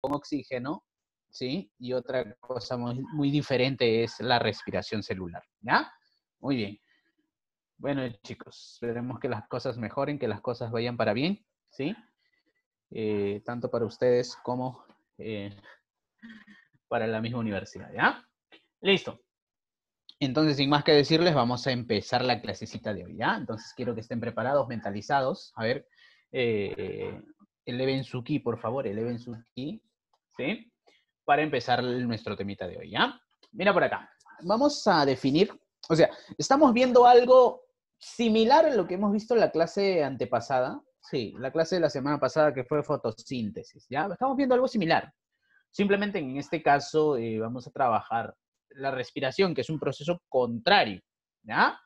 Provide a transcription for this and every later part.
con oxígeno, ¿sí? Y otra cosa muy, diferente es la respiración celular, ¿ya? Muy bien. Bueno, chicos, esperemos que las cosas mejoren, que las cosas vayan para bien, ¿sí? Eh, tanto para ustedes como eh, para la misma universidad, ¿ya? Listo. Entonces, sin más que decirles, vamos a empezar la clasecita de hoy, ¿ya? Entonces, quiero que estén preparados, mentalizados. A ver, eh, eleven su ki, por favor, eleven su ki. Para empezar nuestro temita de hoy, ¿ya? Mira por acá. Vamos a definir, o sea, estamos viendo algo similar a lo que hemos visto en la clase antepasada, sí, la clase de la semana pasada que fue fotosíntesis, ¿ya? Estamos viendo algo similar. Simplemente en este caso eh, vamos a trabajar la respiración, que es un proceso contrario, ¿ya?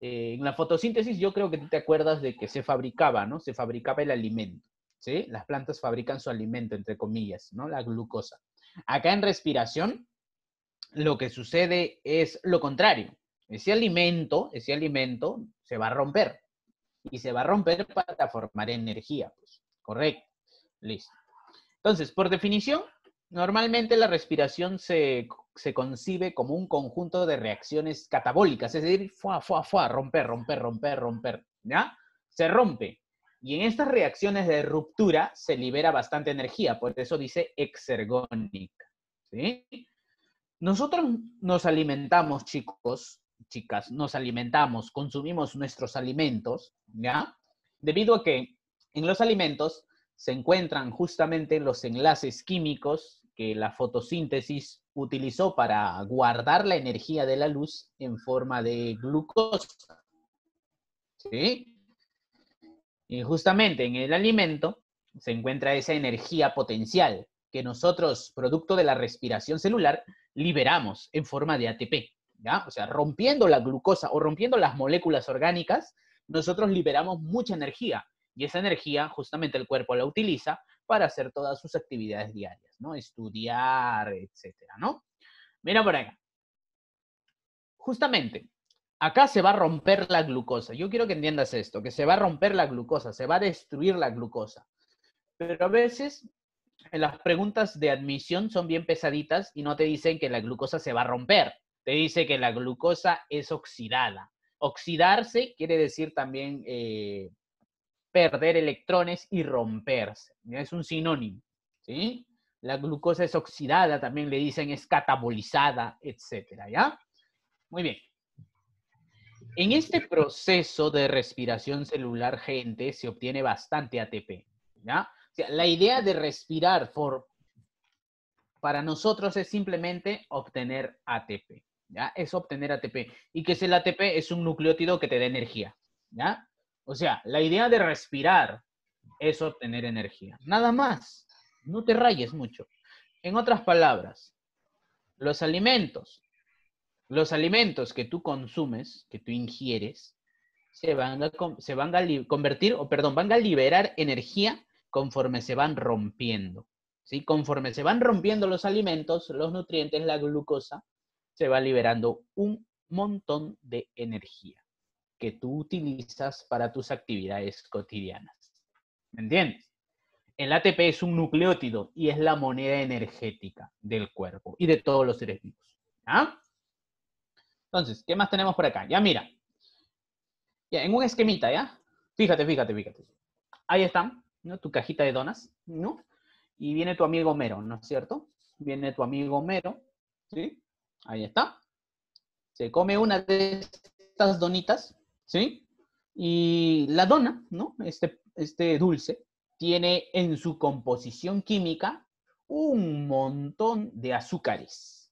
Eh, en la fotosíntesis yo creo que tú te acuerdas de que se fabricaba, ¿no? Se fabricaba el alimento. Las plantas fabrican su alimento, entre comillas, ¿no? La glucosa. Acá en respiración, lo que sucede es lo contrario. Ese alimento, ese alimento se va a romper. Y se va a romper para formar energía. Pues. Correcto. Listo. Entonces, por definición, normalmente la respiración se, concibe como un conjunto de reacciones catabólicas, es decir, fuá, fuá, fuá, romper, romper, romper, romper. ¿Ya? Se rompe. Y en estas reacciones de ruptura se libera bastante energía, por eso dice exergónica. ¿sí? Nosotros nos alimentamos, chicos, chicas, nos alimentamos, consumimos nuestros alimentos, ¿ya? Debido a que en los alimentos se encuentran justamente los enlaces químicos que la fotosíntesis utilizó para guardar la energía de la luz en forma de glucosa. ¿Sí? Y eh, justamente en el alimento se encuentra esa energía potencial que nosotros, producto de la respiración celular, liberamos en forma de ATP. ¿ya? O sea, rompiendo la glucosa o rompiendo las moléculas orgánicas, nosotros liberamos mucha energía y esa energía justamente el cuerpo la utiliza para hacer todas sus actividades diarias, ¿no? Estudiar, etcétera, ¿no? Mira por acá. Justamente, acá se va a romper la glucosa. Yo quiero que entiendas esto, que se va a romper la glucosa, se va a destruir la glucosa. Pero a veces eh, las preguntas de admisión son bien pesaditas y no te dicen que la glucosa se va a romper. Te dice que la glucosa es oxidada. Oxidarse quiere decir también eh, perder electrones y romperse. Es un sinónimo. ¿sí? La glucosa es oxidada, también le dicen es catabolizada, etc. ¿ya? Muy bien. En este proceso de respiración celular, gente, se obtiene bastante ATP. ¿ya? sea, la idea de respirar para nosotros es simplemente obtener ATP. ¿ya? Es obtener ATP. Y que es el ATP, es un nucleótido que te da energía. ¿ya? O sea, la idea de respirar es obtener energía. Nada más. No te rayes mucho. En otras palabras, los alimentos los alimentos que tú consumes, que tú ingieres, se van a, convertir, o perdón, van a liberar energía conforme se van rompiendo. ¿sí? Conforme se van rompiendo los alimentos, los nutrientes, la glucosa, se va liberando un montón de energía que tú utilizas para tus actividades cotidianas. ¿Me entiendes? El ATP es un nucleótido y es la moneda energética del cuerpo y de todos los seres vivos. ¿Ah? Entonces, ¿qué más tenemos por acá? Ya mira. en un esquemita, ¿ya? Fíjate, fíjate, fíjate. Ahí están, ¿no? Tu cajita de donas, ¿no? Y viene tu amigo mero, ¿no es cierto? Viene tu amigo mero, ¿sí? Ahí está. Se come una de estas donitas, ¿sí? Y la dona, ¿no? Este, este dulce tiene en su composición química un montón de azúcares.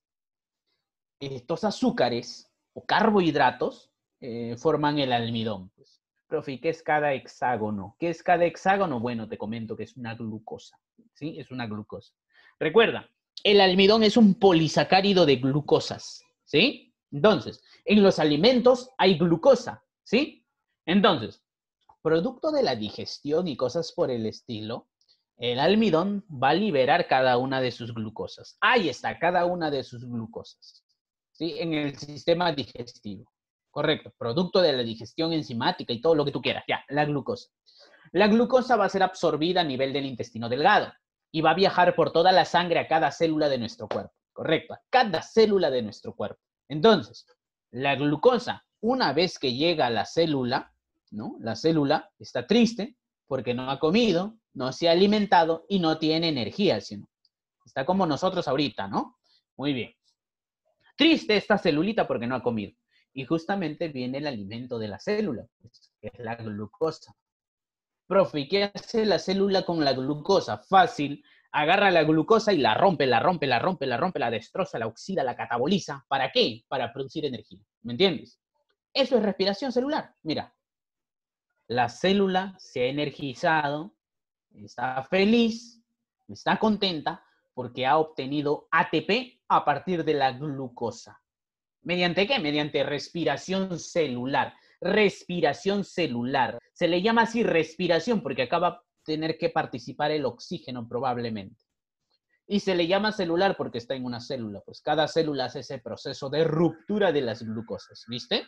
Estos azúcares o carbohidratos eh, forman el almidón. Pues. profe, qué es cada hexágono? ¿Qué es cada hexágono? Bueno, te comento que es una glucosa, ¿sí? Es una glucosa. Recuerda, el almidón es un polisacárido de glucosas, ¿sí? Entonces, en los alimentos hay glucosa, ¿sí? Entonces, producto de la digestión y cosas por el estilo, el almidón va a liberar cada una de sus glucosas. Ahí está, cada una de sus glucosas en el sistema digestivo. Correcto, producto de la digestión enzimática y todo lo que tú quieras, ya, la glucosa. La glucosa va a ser absorbida a nivel del intestino delgado y va a viajar por toda la sangre a cada célula de nuestro cuerpo, correcto, a cada célula de nuestro cuerpo. Entonces, la glucosa, una vez que llega a la célula, ¿no? La célula está triste porque no ha comido, no se ha alimentado y no tiene energía, sino está como nosotros ahorita, ¿no? Muy bien triste esta celulita porque no ha comido. Y justamente viene el alimento de la célula, que es la glucosa. Profe, ¿qué hace la célula con la glucosa? Fácil, agarra la glucosa y la rompe, la rompe, la rompe, la rompe, la destroza, la oxida, la cataboliza. ¿Para qué? Para producir energía. ¿Me entiendes? Eso es respiración celular. Mira, la célula se ha energizado, está feliz, está contenta porque ha obtenido ATP a partir de la glucosa. ¿Mediante qué? Mediante respiración celular. Respiración celular. Se le llama así respiración porque acaba tener que participar el oxígeno probablemente. Y se le llama celular porque está en una célula. Pues cada célula hace ese proceso de ruptura de las glucosas, ¿viste?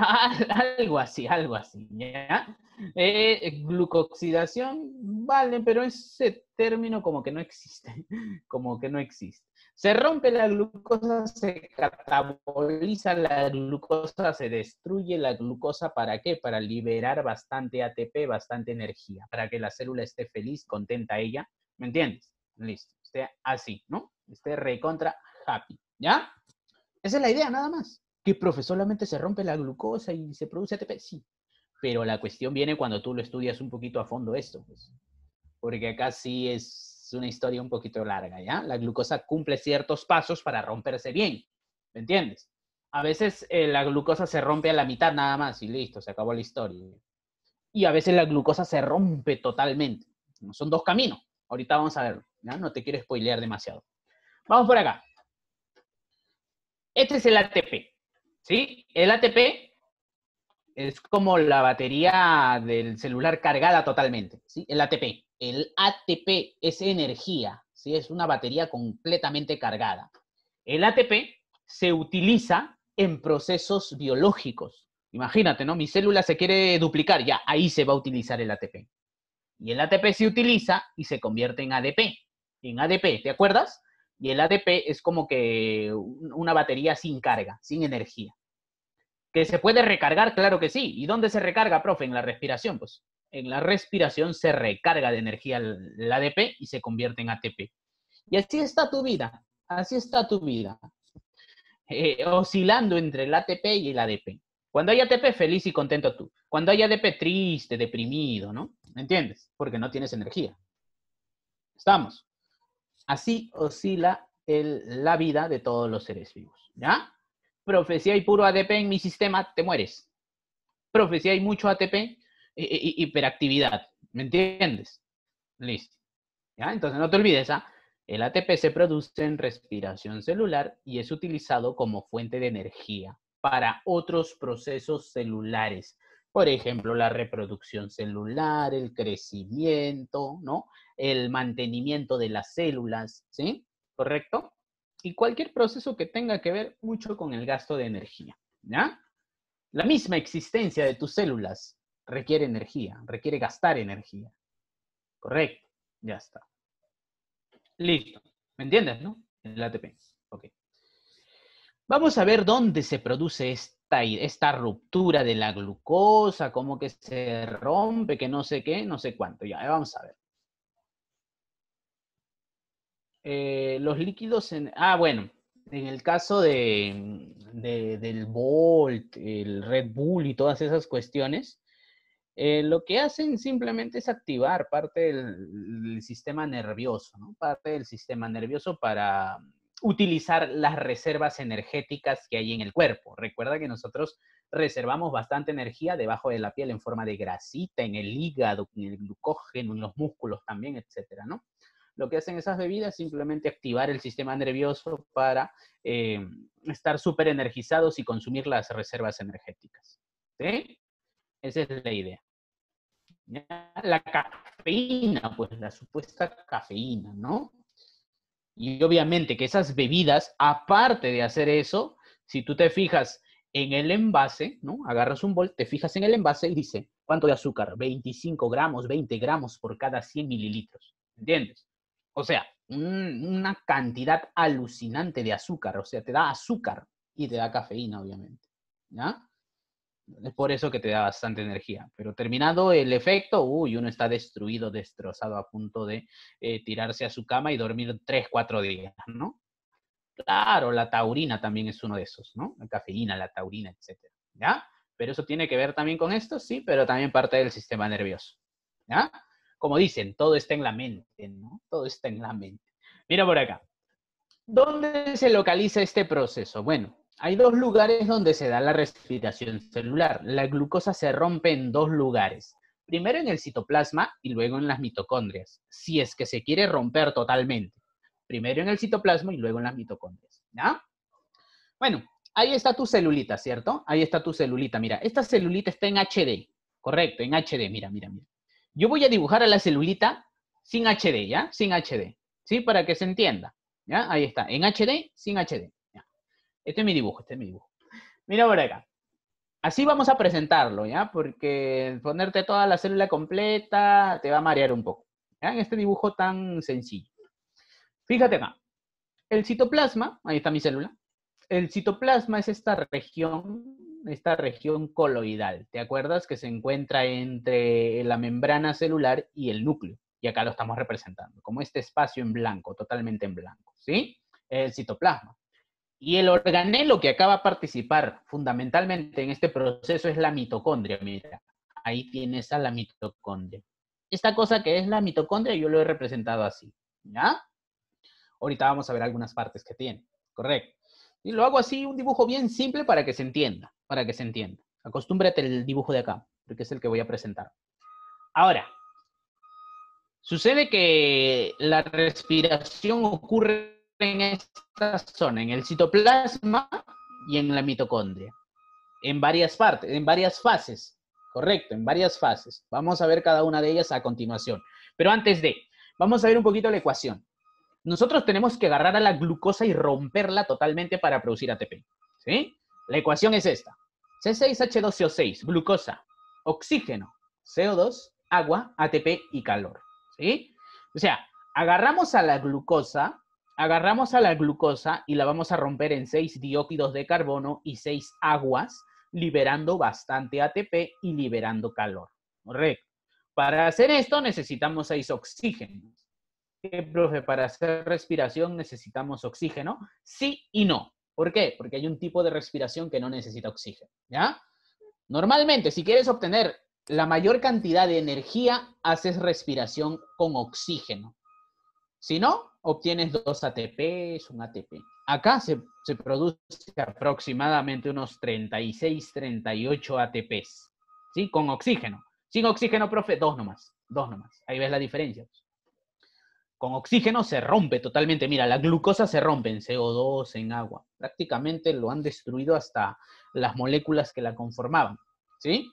algo así, algo así. ¿ya? Eh, glucoxidación, vale, pero ese término como que no existe, como que no existe. Se rompe la glucosa, se cataboliza la glucosa, se destruye la glucosa, ¿para qué? Para liberar bastante ATP, bastante energía, para que la célula esté feliz, contenta ella, ¿me entiendes? Listo, esté así, ¿no? Esté recontra happy, ¿ya? Esa es la idea, nada más que profe, solamente se rompe la glucosa y se produce ATP. Sí, pero la cuestión viene cuando tú lo estudias un poquito a fondo esto, pues. porque acá sí es una historia un poquito larga, ¿ya? La glucosa cumple ciertos pasos para romperse bien, ¿me entiendes? A veces eh, la glucosa se rompe a la mitad nada más y listo, se acabó la historia. Y a veces la glucosa se rompe totalmente. Son dos caminos. Ahorita vamos a verlo. ¿ya? No te quiero spoilear demasiado. Vamos por acá. Este es el ATP. Sí, el ATP es como la batería del celular cargada totalmente, El ATP. El ATP es energía, ¿sí? Es una batería completamente cargada. El ATP se utiliza en procesos biológicos. Imagínate, ¿no? Mi célula se quiere duplicar, ya, ahí se va a utilizar el ATP. Y el ATP se utiliza y se convierte en ADP. En ADP, ¿te acuerdas? Y el ADP es como que una batería sin carga, sin energía. ¿Que se puede recargar? Claro que sí. ¿Y dónde se recarga, profe? En la respiración, pues. En la respiración se recarga de energía el ADP y se convierte en ATP. Y así está tu vida, así está tu vida, eh, oscilando entre el ATP y el ADP. Cuando hay ATP, feliz y contento tú. Cuando hay ADP, triste, deprimido, ¿no? ¿Entiendes? Porque no tienes energía. ¿Estamos? Así oscila la vida de todos los seres vivos. ¿Ya? Profecía y puro ATP en mi sistema, te mueres. Profecía y mucho ATP, eh, eh, y, hiperactividad. ¿Me entiendes? Listo. ¿Ya? Entonces no te olvides, ¿ah? El ATP se produce en respiración celular y es utilizado como fuente de energía para otros procesos celulares. Por ejemplo, la reproducción celular, el crecimiento, ¿no? el mantenimiento de las células, ¿sí? ¿Correcto? Y cualquier proceso que tenga que ver mucho con el gasto de energía, ¿ya? La misma existencia de tus células requiere energía, requiere gastar energía. Correcto, ya está. Listo, ¿me entiendes, no? El ATP, ok. Vamos a ver dónde se produce esta, esta ruptura de la glucosa, cómo que se rompe, que no sé qué, no sé cuánto. Ya, vamos a ver. Eh, los líquidos en... Ah, bueno, en el caso de, del Bolt, el Red Bull y todas esas cuestiones, eh, lo que hacen simplemente es activar parte del, sistema nervioso, ¿no? parte del sistema nervioso para utilizar las reservas energéticas que hay en el cuerpo. Recuerda que nosotros reservamos bastante energía debajo de la piel en forma de grasita, en el hígado, en el glucógeno, en los músculos también, etcétera, ¿no? lo que hacen esas bebidas es simplemente activar el sistema nervioso para eh, estar súper energizados y consumir las reservas energéticas. ¿Sí? Esa es la idea. La cafeína, pues la supuesta cafeína, ¿no? Y obviamente que esas bebidas, aparte de hacer eso, si tú te fijas en el envase, ¿no? Agarras un bol, te fijas en el envase y dice, ¿cuánto de azúcar? 25 gramos, 20 gramos por cada 100 mililitros. ¿Entiendes? o sea, una cantidad alucinante de azúcar, o sea, te da azúcar y te da cafeína, obviamente. ¿Ya? Es por eso que te da bastante energía. Pero terminado el efecto, uy, uno está destruido, destrozado, a punto de eh, tirarse a su cama y dormir tres, cuatro días, ¿no? Claro, la taurina también es uno de esos, ¿no? La cafeína, la taurina, etcétera, ¿ya? Pero eso tiene que ver también con esto, sí, pero también parte del sistema nervioso, ¿ya? como dicen, todo está en la mente, ¿no? Todo está en la mente. Mira por acá. ¿Dónde se localiza este proceso? Bueno, hay dos lugares donde se da la respiración celular. La glucosa se rompe en dos lugares. Primero en el citoplasma y luego en las mitocondrias, si es que se quiere romper totalmente. Primero en el citoplasma y luego en las mitocondrias. ¿Ya? Bueno, ahí está tu celulita, ¿cierto? Ahí está tu celulita. Mira, esta celulita está en HD. Correcto, en HD. Mira, mira, mira. Yo voy a dibujar a la celulita sin HD, ¿ya? Sin HD, ¿sí? Para que se entienda, ¿ya? Ahí está, en HD, sin HD. Este es mi dibujo, este es mi dibujo. Mira por acá. Así vamos a presentarlo, ¿ya? Porque ponerte toda la célula completa te va a marear un poco, ¿ya? En este dibujo tan sencillo. Fíjate acá. El citoplasma, ahí está mi célula. El citoplasma es esta región esta región coloidal, ¿te acuerdas? Que se encuentra entre la membrana celular y el núcleo. Y acá lo estamos representando, como este espacio en blanco, totalmente en blanco, ¿sí? El citoplasma. Y el organelo que acaba de participar fundamentalmente en este proceso es la mitocondria, mira. Ahí tienes a la mitocondria. Esta cosa que es la mitocondria yo lo he representado así, ¿ya? Ahorita vamos a ver algunas partes que tiene, correcto. Y lo hago así, un dibujo bien simple para que se entienda para que se entienda. Acostúmbrate al dibujo de acá, porque es el que voy a presentar. Ahora, sucede que la respiración ocurre en esta zona, en el citoplasma y en la mitocondria, en varias partes, en varias fases, correcto, en varias fases. Vamos a ver cada una de ellas a continuación. Pero antes de, vamos a ver un poquito la ecuación. Nosotros tenemos que agarrar a la glucosa y romperla totalmente para producir ATP, ¿sí? La ecuación es esta. C6H2CO6, glucosa, oxígeno, CO2, agua, ATP y calor. ¿Sí? O sea, agarramos a la glucosa, agarramos a la glucosa y la vamos a romper en 6 dióxidos de carbono y 6 aguas, liberando bastante ATP y liberando calor. Correcto. Para hacer esto necesitamos 6 oxígenos. ¿Qué, profe? Para hacer respiración necesitamos oxígeno. Sí y no. ¿Por qué? Porque hay un tipo de respiración que no necesita oxígeno, ¿ya? Normalmente, si quieres obtener la mayor cantidad de energía, haces respiración con oxígeno. Si no, obtienes dos ATPs, un ATP. Acá se, se produce aproximadamente unos 36, 38 ATPs, ¿sí? Con oxígeno. Sin oxígeno, profe, dos nomás, dos nomás. Ahí ves la diferencia con oxígeno se rompe totalmente. Mira, la glucosa se rompe en CO2, en agua. Prácticamente lo han destruido hasta las moléculas que la conformaban. ¿Sí?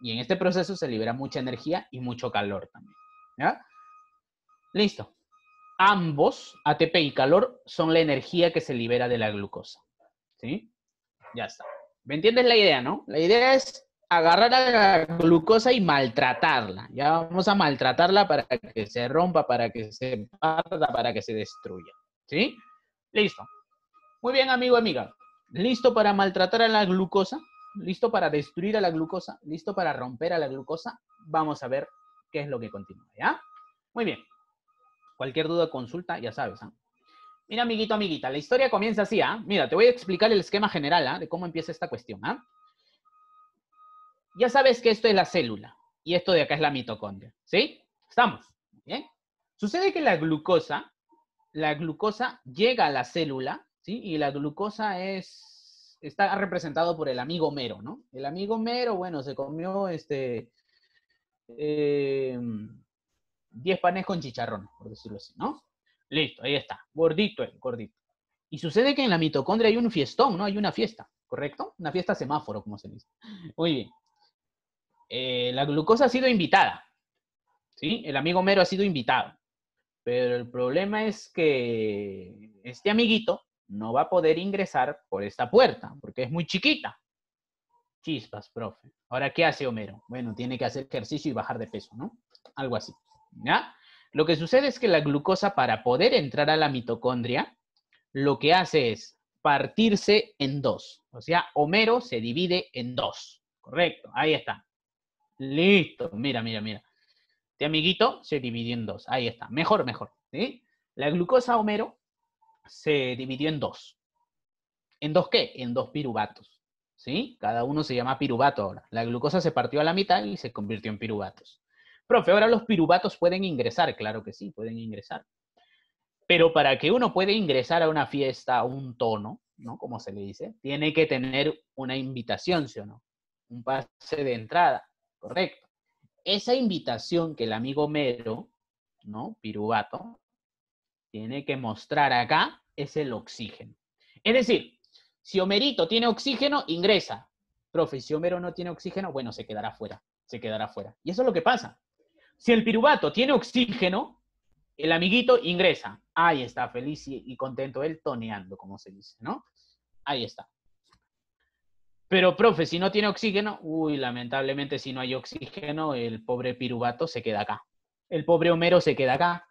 Y en este proceso se libera mucha energía y mucho calor también. ¿Ya? Listo. Ambos, ATP y calor, son la energía que se libera de la glucosa. ¿Sí? Ya está. ¿Me entiendes la idea, no? La idea es agarrar a la glucosa y maltratarla. Ya vamos a maltratarla para que se rompa, para que se parta, para que se destruya. ¿Sí? Listo. Muy bien, amigo, amiga. ¿Listo para maltratar a la glucosa? ¿Listo para destruir a la glucosa? ¿Listo para romper a la glucosa? Vamos a ver qué es lo que continúa, ¿ya? Muy bien. Cualquier duda, consulta, ya sabes. ¿ah? Mira, amiguito, amiguita, la historia comienza así, ¿ah? Mira, te voy a explicar el esquema general ¿ah? de cómo empieza esta cuestión, ¿ah? ya sabes que esto es la célula y esto de acá es la mitocondria, ¿sí? Estamos, ¿bien? Sucede que la glucosa, la glucosa llega a la célula, ¿sí? Y la glucosa es, está representado por el amigo mero, ¿no? El amigo mero, bueno, se comió este, 10 em, panes con chicharrón, por decirlo así, ¿no? Listo, ahí está, gordito, gordito. Y sucede que en la mitocondria hay un fiestón, ¿no? Hay una fiesta, ¿correcto? Una fiesta semáforo, como se dice. Muy bien. Eh, la glucosa ha sido invitada, ¿sí? El amigo Homero ha sido invitado, pero el problema es que este amiguito no va a poder ingresar por esta puerta, porque es muy chiquita. Chispas, profe. Ahora, ¿qué hace Homero? Bueno, tiene que hacer ejercicio y bajar de peso, ¿no? Algo así, ¿ya? Lo que sucede es que la glucosa, para poder entrar a la mitocondria, lo que hace es partirse en dos. O sea, Homero se divide en dos. Correcto, ahí está. Listo, mira, mira, mira. Este amiguito se dividió en dos. Ahí está, mejor, mejor. ¿sí? La glucosa Homero se dividió en dos. ¿En dos qué? En dos pirubatos. ¿Sí? Cada uno se llama pirubato ahora. La glucosa se partió a la mitad y se convirtió en pirubatos. Profe, ahora los pirubatos pueden ingresar, claro que sí, pueden ingresar. Pero para que uno pueda ingresar a una fiesta, a un tono, ¿no? Como se le dice, tiene que tener una invitación, ¿sí o no? Un pase de entrada. Correcto. Esa invitación que el amigo Mero, ¿no? Piruvato, tiene que mostrar acá es el oxígeno. Es decir, si Homerito tiene oxígeno, ingresa. Profe, si Homero no tiene oxígeno, bueno, se quedará fuera, se quedará fuera. Y eso es lo que pasa. Si el piruvato tiene oxígeno, el amiguito ingresa. Ahí está, feliz y contento él, toneando, como se dice, ¿no? Ahí está. Pero, profe, si no tiene oxígeno, uy, lamentablemente si no hay oxígeno, el pobre piruvato se queda acá. El pobre Homero se queda acá.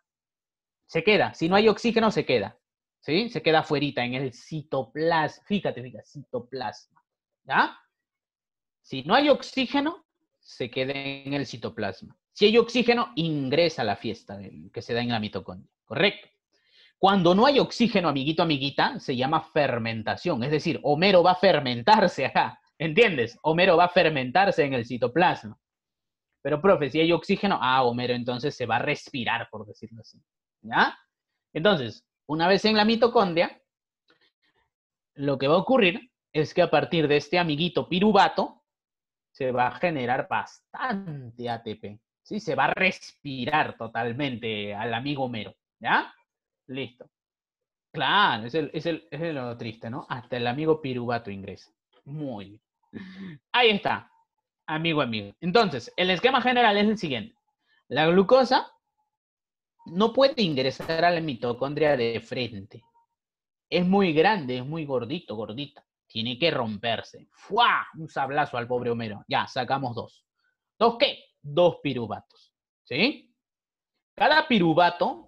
Se queda. Si no hay oxígeno, se queda. ¿Sí? Se queda fuerita en el citoplasma. Fíjate, fíjate, citoplasma. ¿Ya? Si no hay oxígeno, se queda en el citoplasma. Si hay oxígeno, ingresa a la fiesta que se da en la mitocondria. ¿Correcto? Cuando no hay oxígeno, amiguito, amiguita, se llama fermentación. Es decir, Homero va a fermentarse acá. ¿Entiendes? Homero va a fermentarse en el citoplasma. Pero, profe, si hay oxígeno, ah, Homero entonces se va a respirar, por decirlo así. ¿Ya? Entonces, una vez en la mitocondria, lo que va a ocurrir es que a partir de este amiguito piruvato, se va a generar bastante ATP. Sí, se va a respirar totalmente al amigo Homero. ¿Ya? Listo. Claro, es, el, lo triste, ¿no? Hasta el amigo piruvato ingresa. Muy bien. Ahí está, amigo, amigo. Entonces, el esquema general es el siguiente. La glucosa no puede ingresar a la mitocondria de frente. Es muy grande, es muy gordito, gordita. Tiene que romperse. ¡Fua! Un sablazo al pobre Homero. Ya, sacamos dos. ¿Dos qué? Dos piruvatos. ¿Sí? Cada piruvato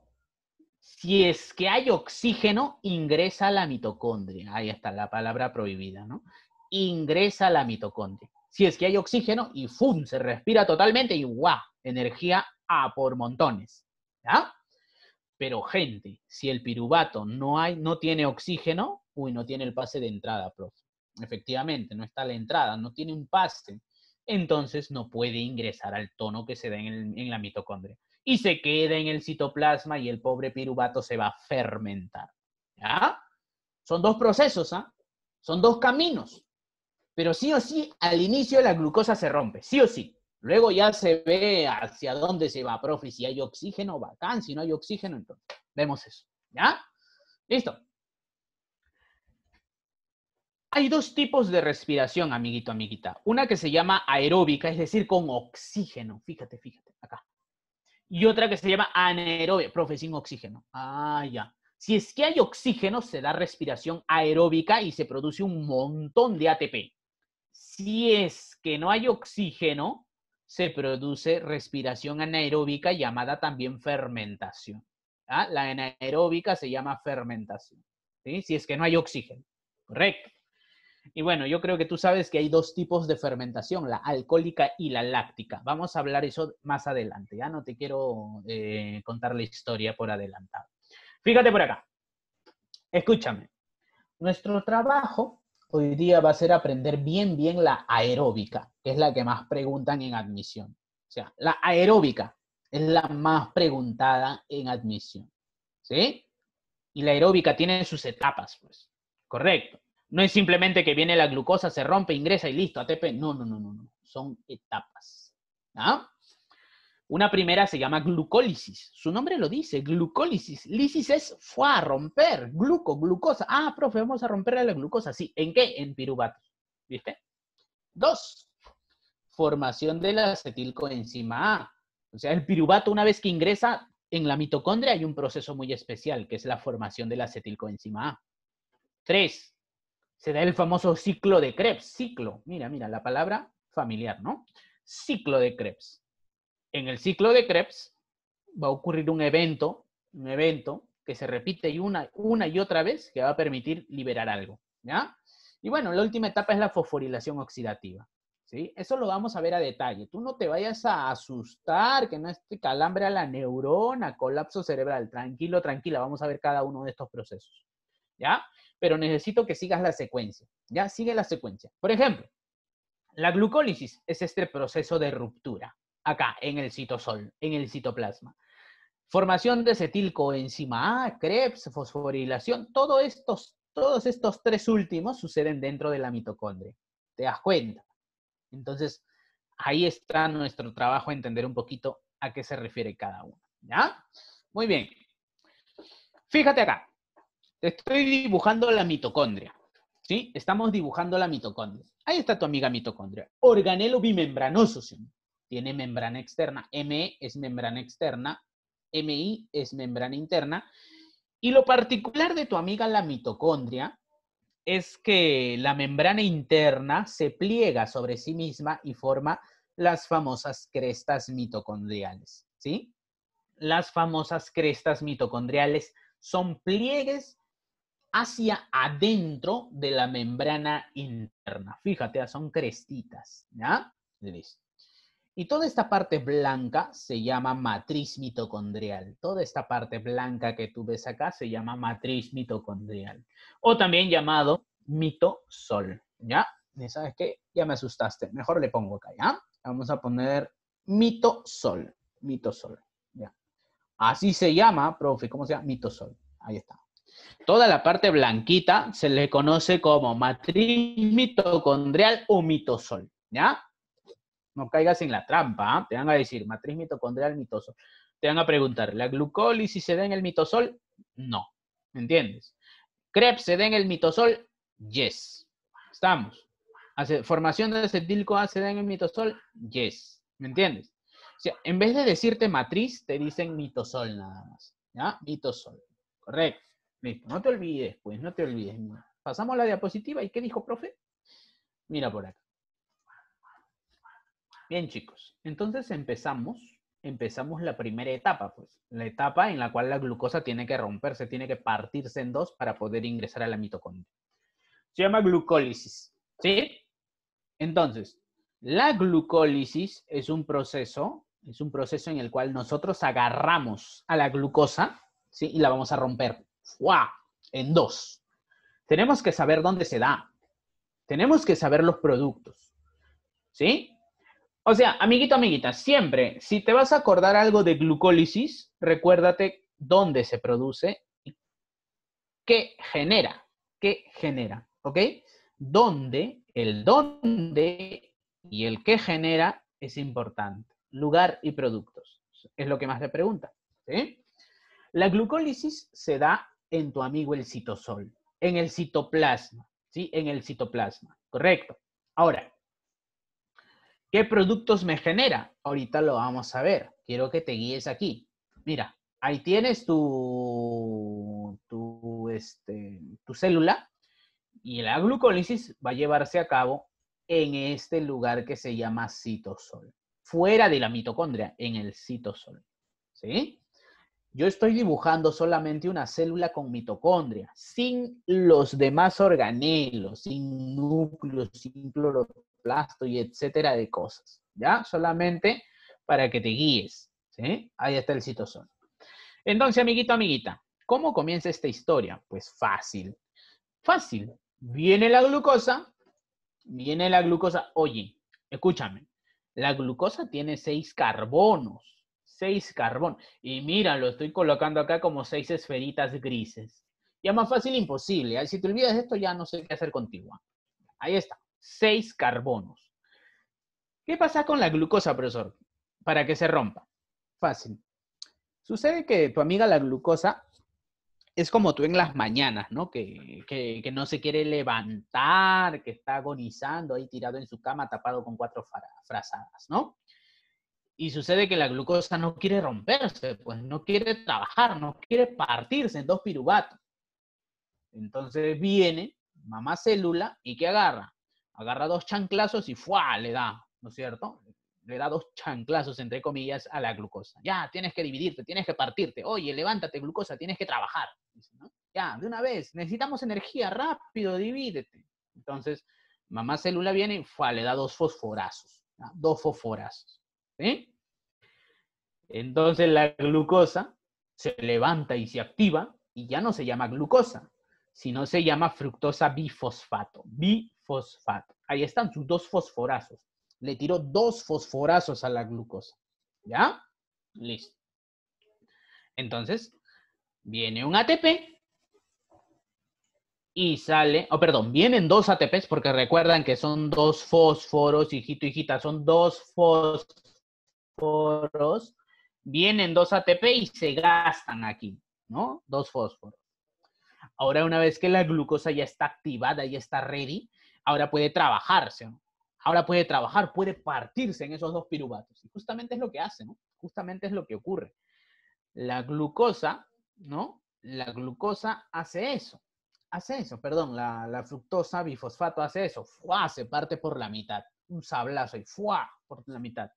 si es que hay oxígeno, ingresa a la mitocondria. Ahí está la palabra prohibida, ¿no? Ingresa a la mitocondria. Si es que hay oxígeno y ¡fum! se respira totalmente y ¡guau! Energía a por montones. Pero gente, si el piruvato no, hay, no tiene oxígeno, uy, no tiene el pase de entrada, profe. Efectivamente, no está la entrada, no tiene un pase. Entonces no puede ingresar al tono que se da en la mitocondria y se queda en el citoplasma y el pobre piruvato se va a fermentar. ¿Ya? Son dos procesos, ¿ah? Son dos caminos. Pero sí o sí, al inicio la glucosa se rompe, sí o sí. Luego ya se ve hacia dónde se va, profe, si hay oxígeno, bacán, si no hay oxígeno, entonces vemos eso. ¿Ya? Listo. Hay dos tipos de respiración, amiguito, amiguita. Una que se llama aeróbica, es decir, con oxígeno. Fíjate, fíjate, acá y otra que se llama anaeróbica, profe, sin oxígeno. Ah, ya. Si es que hay oxígeno, se da respiración aeróbica y se produce un montón de ATP. Si es que no hay oxígeno, se produce respiración anaeróbica llamada también fermentación. Ah, la anaeróbica se llama fermentación, si es que no hay oxígeno. Correcto. Y bueno, yo creo que tú sabes que hay dos tipos de fermentación, la alcohólica y la láctica. Vamos a hablar eso más adelante, ya no te quiero eh, contar la historia por adelantado. Fíjate por acá. Escúchame. Nuestro trabajo hoy día va a ser aprender bien, bien la aeróbica, que es la que más preguntan en admisión. O sea, la aeróbica es la más preguntada en admisión. ¿Sí? Y la aeróbica tiene sus etapas, pues. Correcto. No es simplemente que viene la glucosa, se rompe, ingresa y listo, ATP. No, no, no, no, no. Son etapas. ¿ah? Una primera se llama glucólisis. Su nombre lo dice, glucólisis. Lisis es fue a romper, gluco, glucosa. Ah, profe, vamos a romper la glucosa. Sí, ¿en qué? En piruvato. ¿Viste? Dos, formación de la acetilcoenzima A. O sea, el piruvato una vez que ingresa en la mitocondria hay un proceso muy especial, que es la formación de la acetilcoenzima A. Tres, se da el famoso ciclo de Krebs. Ciclo, mira, mira, la palabra familiar, ¿no? Ciclo de Krebs. En el ciclo de Krebs va a ocurrir un evento, un evento que se repite una, una y otra vez que va a permitir liberar algo, ¿ya? Y bueno, la última etapa es la fosforilación oxidativa. ¿Sí? Eso lo vamos a ver a detalle. Tú no te vayas a asustar, que no esté calambre a la neurona, colapso cerebral. Tranquilo, tranquila, vamos a ver cada uno de estos procesos. ¿ya? Pero necesito que sigas la secuencia, ¿ya? Sigue la secuencia. Por ejemplo, la glucólisis es este proceso de ruptura, acá, en el citosol, en el citoplasma. Formación de cetilcoenzima A, Krebs, fosforilación, todos estos, todos estos tres últimos suceden dentro de la mitocondria. ¿Te das cuenta? Entonces, ahí está nuestro trabajo, entender un poquito a qué se refiere cada uno. ¿Ya? Muy bien. Fíjate acá estoy dibujando la mitocondria. ¿Sí? Estamos dibujando la mitocondria. Ahí está tu amiga mitocondria. Organelo bimembranoso. Tiene membrana externa. ME es membrana externa. MI es membrana interna. Y lo particular de tu amiga la mitocondria es que la membrana interna se pliega sobre sí misma y forma las famosas crestas mitocondriales. ¿Sí? Las famosas crestas mitocondriales son pliegues hacia adentro de la membrana interna. Fíjate, son crestitas, ¿ya? Y toda esta parte blanca se llama matriz mitocondrial. Toda esta parte blanca que tú ves acá se llama matriz mitocondrial. O también llamado mitosol. ¿Ya? sabes qué? Ya me asustaste. Mejor le pongo acá, Vamos a poner mitosol. Mitosol. ¿Ya? Así se llama, profe. ¿Cómo se llama? Mitosol. Ahí está. Toda la parte blanquita se le conoce como matriz mitocondrial o mitosol, ¿ya? No caigas en la trampa, ¿ah? te van a decir matriz mitocondrial, mitosol. Te van a preguntar, ¿la glucólisis se da en el mitosol? No, ¿me ¿entiendes? ¿CREP se da en el mitosol? Yes. Estamos. Formación de acetil se da en el mitosol? Yes. ¿Me entiendes? O sea, en vez de decirte matriz, te dicen mitosol nada más. ¿Ya? Mitosol. Correcto. Listo, no te olvides, pues, no te olvides Pasamos a la diapositiva. ¿Y qué dijo, profe? Mira por acá. Bien, chicos. Entonces empezamos, empezamos la primera etapa, pues. La etapa en la cual la glucosa tiene que romperse, tiene que partirse en dos para poder ingresar a la mitocondria. Se llama glucólisis, ¿sí? Entonces, la glucólisis es un proceso, es un proceso en el cual nosotros agarramos a la glucosa, ¿sí? Y la vamos a romper en dos. Tenemos que saber dónde se da. Tenemos que saber los productos. ¿Sí? O sea, amiguito, amiguita, siempre, si te vas a acordar algo de glucólisis, recuérdate dónde se produce y qué genera. ¿Qué genera? ¿Ok? Dónde, el dónde y el qué genera es importante. Lugar y productos. Es lo que más le pregunta. La glucólisis se da en tu amigo el citosol, en el citoplasma, ¿sí? En el citoplasma, correcto. Ahora, ¿qué productos me genera? Ahorita lo vamos a ver. Quiero que te guíes aquí. Mira, ahí tienes tu, tu, este, tu célula y la glucólisis va a llevarse a cabo en este lugar que se llama citosol, fuera de la mitocondria, en el citosol. ¿Sí? yo estoy dibujando solamente una célula con mitocondria, sin los demás organelos, sin núcleos, sin cloroplasto y etcétera de cosas, ¿ya? Solamente para que te guíes, ¿sí? Ahí está el citosol. Entonces, amiguito, amiguita, ¿cómo comienza esta historia? Pues fácil, fácil. Viene la glucosa, viene la glucosa, oye, escúchame, la glucosa tiene seis carbonos, Seis carbón. Y mira, lo estoy colocando acá como seis esferitas grises. Ya más fácil imposible. Si te olvidas de esto, ya no sé qué hacer contigo. Ahí está. Seis carbonos. ¿Qué pasa con la glucosa, profesor? Para que se rompa. Fácil. Sucede que tu amiga la glucosa es como tú en las mañanas, ¿no? Que, que, no se quiere levantar, que está agonizando ahí tirado en su cama tapado con cuatro frazadas, ¿no? Y sucede que la glucosa no quiere romperse, pues no quiere trabajar, no quiere partirse en dos piruvatos. Entonces viene mamá célula y ¿qué agarra? Agarra dos chanclazos y ¡fuá! le da, ¿no es cierto? Le da dos chanclazos, entre comillas, a la glucosa. Ya, tienes que dividirte, tienes que partirte. Oye, levántate, glucosa, tienes que trabajar. Ya, de una vez, necesitamos energía, rápido, divídete. Entonces, mamá célula viene y ¡fuá! le da dos fosforazos, dos fosforazos. Entonces la glucosa se levanta y se activa y ya no se llama glucosa, sino se llama fructosa bifosfato. Bifosfato. Ahí están sus dos fosforazos. Le tiró dos fosforazos a la glucosa. ¿Ya? Listo. Entonces, viene un ATP y sale, oh, perdón, vienen dos ATPs porque recuerdan que son dos fósforos, hijito, hijita, son dos fósforos vienen dos ATP y se gastan aquí, ¿no? Dos fósforos. Ahora, una vez que la glucosa ya está activada, ya está ready, ahora puede trabajarse, ¿no? Ahora puede trabajar, puede partirse en esos dos piruvatos. Y justamente es lo que hace, ¿no? Justamente es lo que ocurre. La glucosa, ¿no? La glucosa hace eso. Hace eso, perdón, la, la fructosa bifosfato hace eso. ¡Fua! Se parte por la mitad. Un sablazo y ¡fua! Por la mitad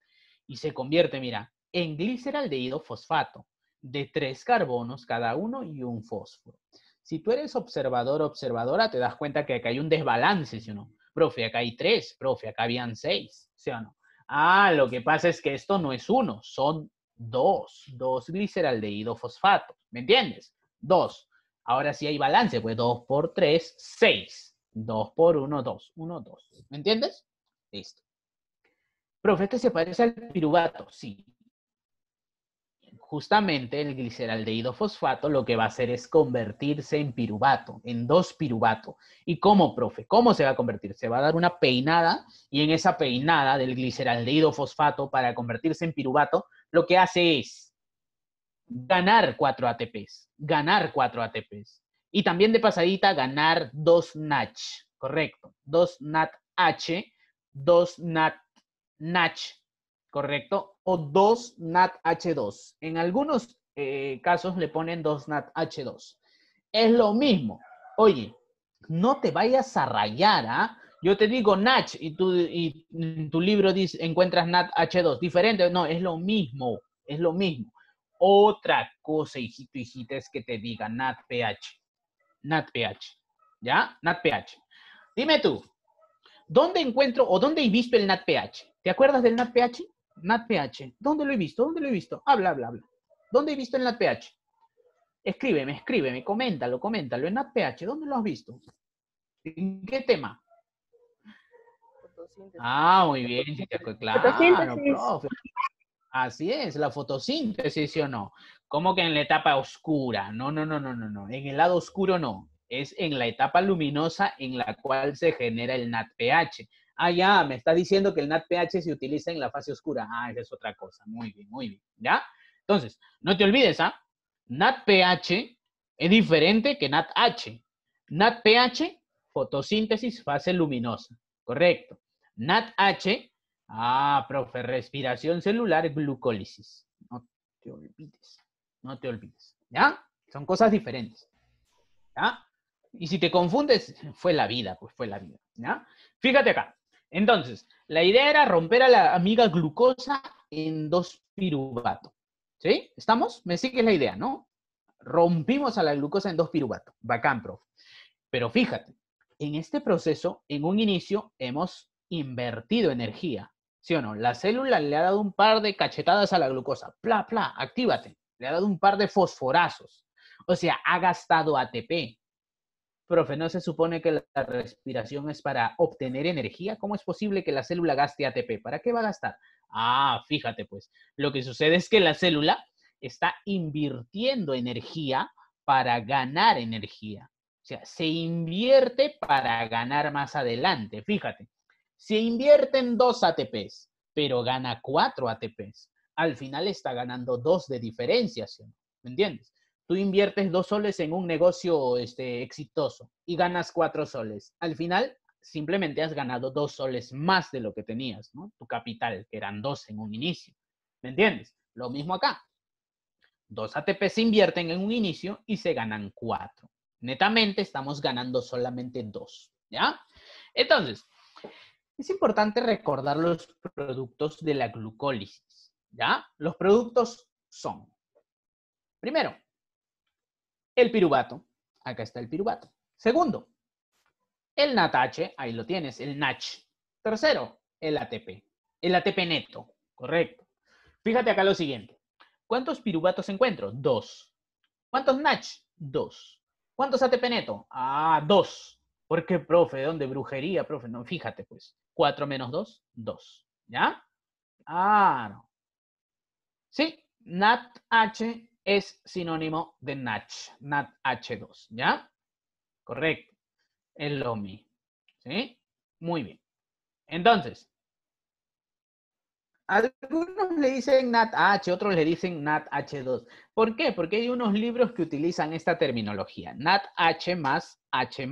y se convierte, mira, en gliceraldehído fosfato de tres carbonos cada uno y un fósforo. Si tú eres observador observadora, te das cuenta que acá hay un desbalance, ¿sí o no? Profe, acá hay tres, profe, acá habían seis, ¿sí o no? Ah, lo que pasa es que esto no es uno, son dos, dos gliceraldehído fosfato, ¿me entiendes? Dos. Ahora sí hay balance, pues dos por tres, seis. Dos por uno, dos. Uno, dos. ¿Me entiendes? Listo. Profe, este se parece al piruvato, sí. Justamente el gliceraldehído fosfato lo que va a hacer es convertirse en piruvato, en dos piruvato ¿Y cómo, profe? ¿Cómo se va a convertir? Se va a dar una peinada y en esa peinada del gliceraldehído fosfato para convertirse en piruvato, lo que hace es ganar 4 ATPs, ganar 4 ATPs. Y también de pasadita ganar 2 nath correcto. 2 NATH, 2 nath Natch, ¿correcto? O 2 h 2 En algunos eh, casos le ponen 2 h 2 Es lo mismo. Oye, no te vayas a rayar, ¿ah? Yo te digo NACH y, en tu libro dice, encuentras h 2 Diferente, no, es lo mismo, es lo mismo. Otra cosa, hijito, hijita, es que te diga NAT-PH. NAT-PH, ¿Ya? NAT-PH. Dime tú, ¿Dónde encuentro o dónde he visto el NatPH? ¿Te acuerdas del NatPH? NatPH. ¿Dónde lo he visto? ¿Dónde lo he visto? Habla, habla, habla. ¿Dónde he visto el NatPH? Escríbeme, escríbeme, coméntalo, coméntalo. En NatPH, ¿dónde lo has visto? ¿En qué tema? Ah, muy bien, claro, Así es, la fotosíntesis, ¿sí o no? ¿Cómo que en la etapa oscura. No, no, no, no, no, no. En el lado oscuro no es en la etapa luminosa en la cual se genera el NADPH. Ah, ya, me está diciendo que el NADPH se utiliza en la fase oscura. Ah, esa es otra cosa. Muy bien, muy bien. ¿Ya? Entonces, no te olvides, ¿ah? NADPH es diferente que NADH. NADPH, fotosíntesis, fase luminosa. Correcto. NADH, ah, profe, respiración celular, glucólisis. No te olvides. No te olvides. ¿Ya? Son cosas diferentes. ¿Ya? Y si te confundes, fue la vida, pues fue la vida. Fíjate acá. Entonces, la idea era romper a la amiga glucosa en dos piruvato. ¿Sí? ¿Estamos? Me sigue la idea, ¿no? Rompimos a la glucosa en dos piruvato. Bacán, prof. Pero fíjate, en este proceso, en un inicio, hemos invertido energía. ¿Sí o no? La célula le ha dado un par de cachetadas a la glucosa. Pla, pla, actívate. Le ha dado un par de fosforazos. O sea, ha gastado ATP, Profe, ¿no se supone que la respiración es para obtener energía? ¿Cómo es posible que la célula gaste ATP? ¿Para qué va a gastar? Ah, fíjate pues, lo que sucede es que la célula está invirtiendo energía para ganar energía. O sea, se invierte para ganar más adelante. Fíjate, se invierten dos ATPs, pero gana cuatro ATPs. Al final está ganando dos de diferencia, ¿me entiendes? Tú inviertes dos soles en un negocio este, exitoso y ganas cuatro soles. Al final, simplemente has ganado dos soles más de lo que tenías, ¿no? Tu capital, que eran dos en un inicio. ¿Me entiendes? Lo mismo acá. Dos ATP se invierten en un inicio y se ganan cuatro. Netamente estamos ganando solamente dos, ¿ya? Entonces, es importante recordar los productos de la glucólisis, ¿ya? Los productos son, primero, el piruvato, acá está el piruvato. Segundo, el natache, ahí lo tienes, el NACH. Tercero, el ATP, el ATP neto, correcto. Fíjate acá lo siguiente. ¿Cuántos piruvatos encuentro? Dos. ¿Cuántos NACH? Dos. ¿Cuántos ATP neto? Ah, dos. ¿Por qué, profe? ¿Dónde? Brujería, profe. No, fíjate, pues. Cuatro menos dos, dos. ¿Ya? Ah, Sí, nath es sinónimo de NATH, NATH2, ¿ya? Correcto. El LOMI. ¿Sí? Muy bien. Entonces, algunos le dicen NATH, otros le dicen NATH2. ¿Por qué? Porque hay unos libros que utilizan esta terminología, NATH más H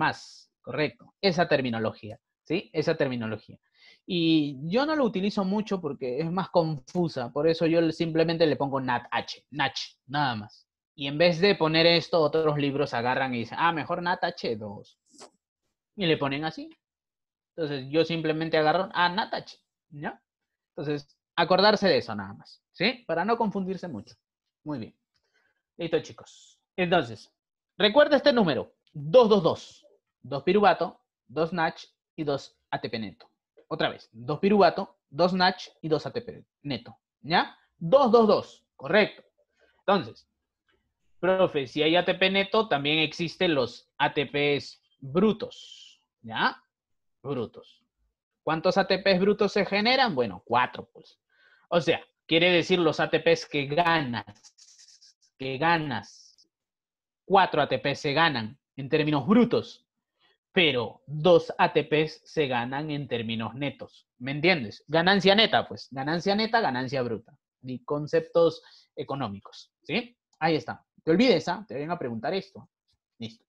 correcto, esa terminología, ¿sí? Esa terminología. Y yo no lo utilizo mucho porque es más confusa, por eso yo simplemente le pongo Nat H, Nach, nada más. Y en vez de poner esto, otros libros agarran y dicen, ah, mejor Nat H2. Y le ponen así. Entonces yo simplemente agarro, ah, Nat H, Entonces, acordarse de eso nada más, ¿sí? Para no confundirse mucho. Muy bien. Listo, chicos. Entonces, recuerda este número, 222. 2 piruvato, 2 nach y 2 atepeneto otra vez, dos piruvato, dos Nach y dos ATP neto. ¿Ya? Dos, dos, dos, Correcto. Entonces, profe, si hay ATP neto, también existen los ATPs brutos. ¿Ya? Brutos. ¿Cuántos ATPs brutos se generan? Bueno, cuatro, pues. O sea, quiere decir los ATPs que ganas. Que ganas. Cuatro ATPs se ganan en términos brutos pero dos ATPs se ganan en términos netos. ¿Me entiendes? Ganancia neta, pues. Ganancia neta, ganancia bruta. Ni conceptos económicos. ¿Sí? Ahí está. Te olvides, ¿ah? Te vengo a preguntar esto. Listo.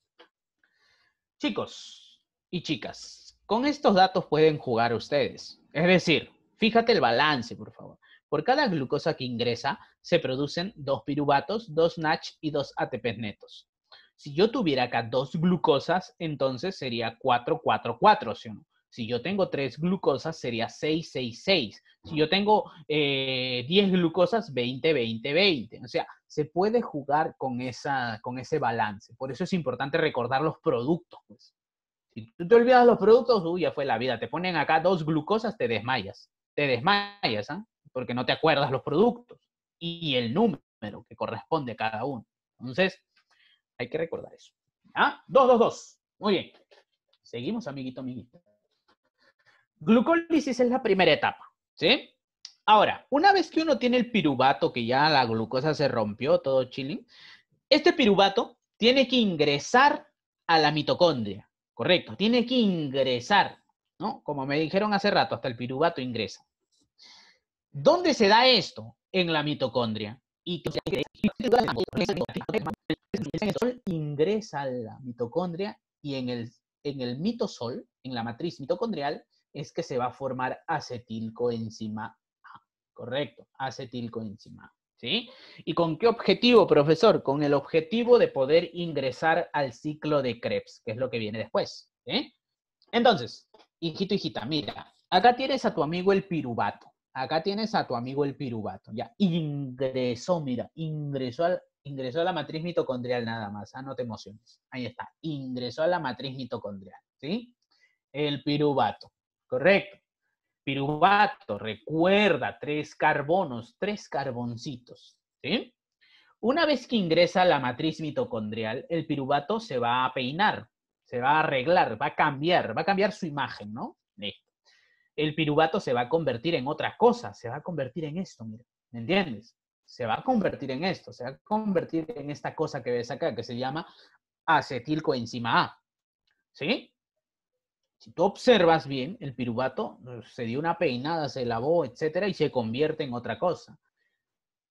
Chicos y chicas, con estos datos pueden jugar ustedes. Es decir, fíjate el balance, por favor. Por cada glucosa que ingresa, se producen dos piruvatos, dos NACH y dos ATPs netos. Si yo tuviera acá dos glucosas, entonces sería 444, ¿sí o no? Si yo tengo tres glucosas, sería 666. Si yo tengo 10 eh, glucosas, 20, 20, 20. O sea, se puede jugar con, esa, con ese balance. Por eso es importante recordar los productos. Pues. Si tú te olvidas los productos, uy, ya fue la vida. Te ponen acá dos glucosas, te desmayas. Te desmayas, ¿ah? Porque no te acuerdas los productos y el número que corresponde a cada uno. Entonces, hay que recordar eso. ¿Ah? Dos, dos, dos. Muy bien. Seguimos, amiguito, amiguito. Glucólisis es la primera etapa, ¿sí? Ahora, una vez que uno tiene el piruvato, que ya la glucosa se rompió, todo chilling, este piruvato tiene que ingresar a la mitocondria, ¿correcto? Tiene que ingresar, ¿no? Como me dijeron hace rato, hasta el piruvato ingresa. ¿Dónde se da esto? En la mitocondria. Y el sol ingresa a la mitocondria y en el, en el mitosol, en la matriz mitocondrial, es que se va a formar acetilcoenzima A. Correcto, acetilcoenzima A. ¿Sí? ¿Y con qué objetivo, profesor? Con el objetivo de poder ingresar al ciclo de Krebs, que es lo que viene después. Entonces, hijito, hijita, mira, acá tienes a tu amigo el pirubato. Acá tienes a tu amigo el pirubato. Ya, ingresó, mira, ingresó al ingresó a la matriz mitocondrial nada más, ah, no te emociones. Ahí está, ingresó a la matriz mitocondrial, ¿sí? El piruvato, correcto. Piruvato, recuerda, tres carbonos, tres carboncitos, ¿sí? Una vez que ingresa a la matriz mitocondrial, el piruvato se va a peinar, se va a arreglar, va a cambiar, va a cambiar su imagen, ¿no? El piruvato se va a convertir en otra cosa, se va a convertir en esto, mira, ¿me entiendes? se va a convertir en esto, se va a convertir en esta cosa que ves acá, que se llama acetilcoenzima A. ¿Sí? Si tú observas bien, el piruvato eh, se dio una peinada, se lavó, etcétera, y se convierte en otra cosa.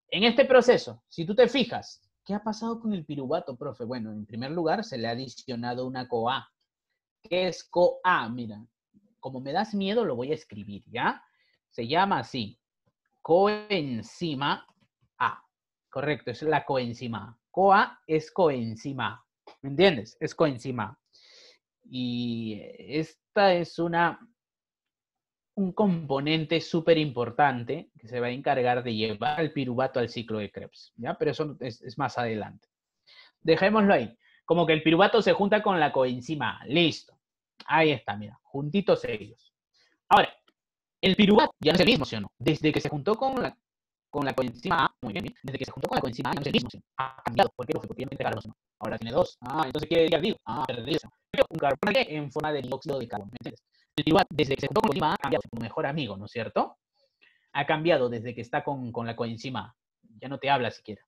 En este proceso, si tú te fijas, ¿qué ha pasado con el piruvato, profe? Bueno, en primer lugar, se le ha adicionado una CoA. ¿Qué es CoA? Mira, como me das miedo, lo voy a escribir, ¿ya? Se llama así, coenzima a. Correcto, es la coenzima. CoA es coenzima. ¿Me entiendes? Es coenzima. Y esta es una, un componente súper importante que se va a encargar de llevar el piruvato al ciclo de Krebs. ¿ya? Pero eso es, más adelante. Dejémoslo ahí. Como que el piruvato se junta con la coenzima. Listo. Ahí está, mira. Juntitos ellos. Ahora, el piruvato ya no es el mismo, ¿sí o no? Desde que se juntó con la con la coenzima A, muy bien, desde que se juntó con la coenzima A no es el mismo, ha cambiado, ¿por qué? Porque era carbono, ahora tiene dos, ah, entonces quiere decir digo, ah, perdido, pero un carbono en forma de dióxido de carbono, El igual, desde que se juntó con la coenzima A, ha cambiado, su mejor amigo, ¿no es cierto? Ha cambiado desde que está con, con la coenzima ya no te habla siquiera.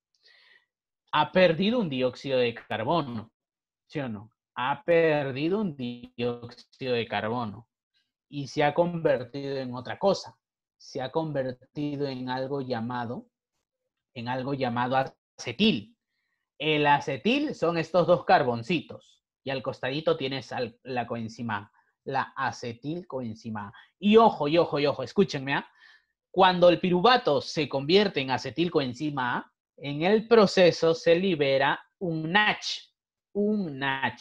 Ha perdido un dióxido de carbono, ¿sí o no? Ha perdido un dióxido de carbono y se ha convertido en otra cosa se ha convertido en algo llamado, en algo llamado acetil. El acetil son estos dos carboncitos y al costadito tienes la coenzima, la acetilcoenzima. Y ojo, y ojo, y ojo, escúchenme, ¿ah? cuando el piruvato se convierte en acetilcoenzima A, ¿ah? en el proceso se libera un NACH, un NACH.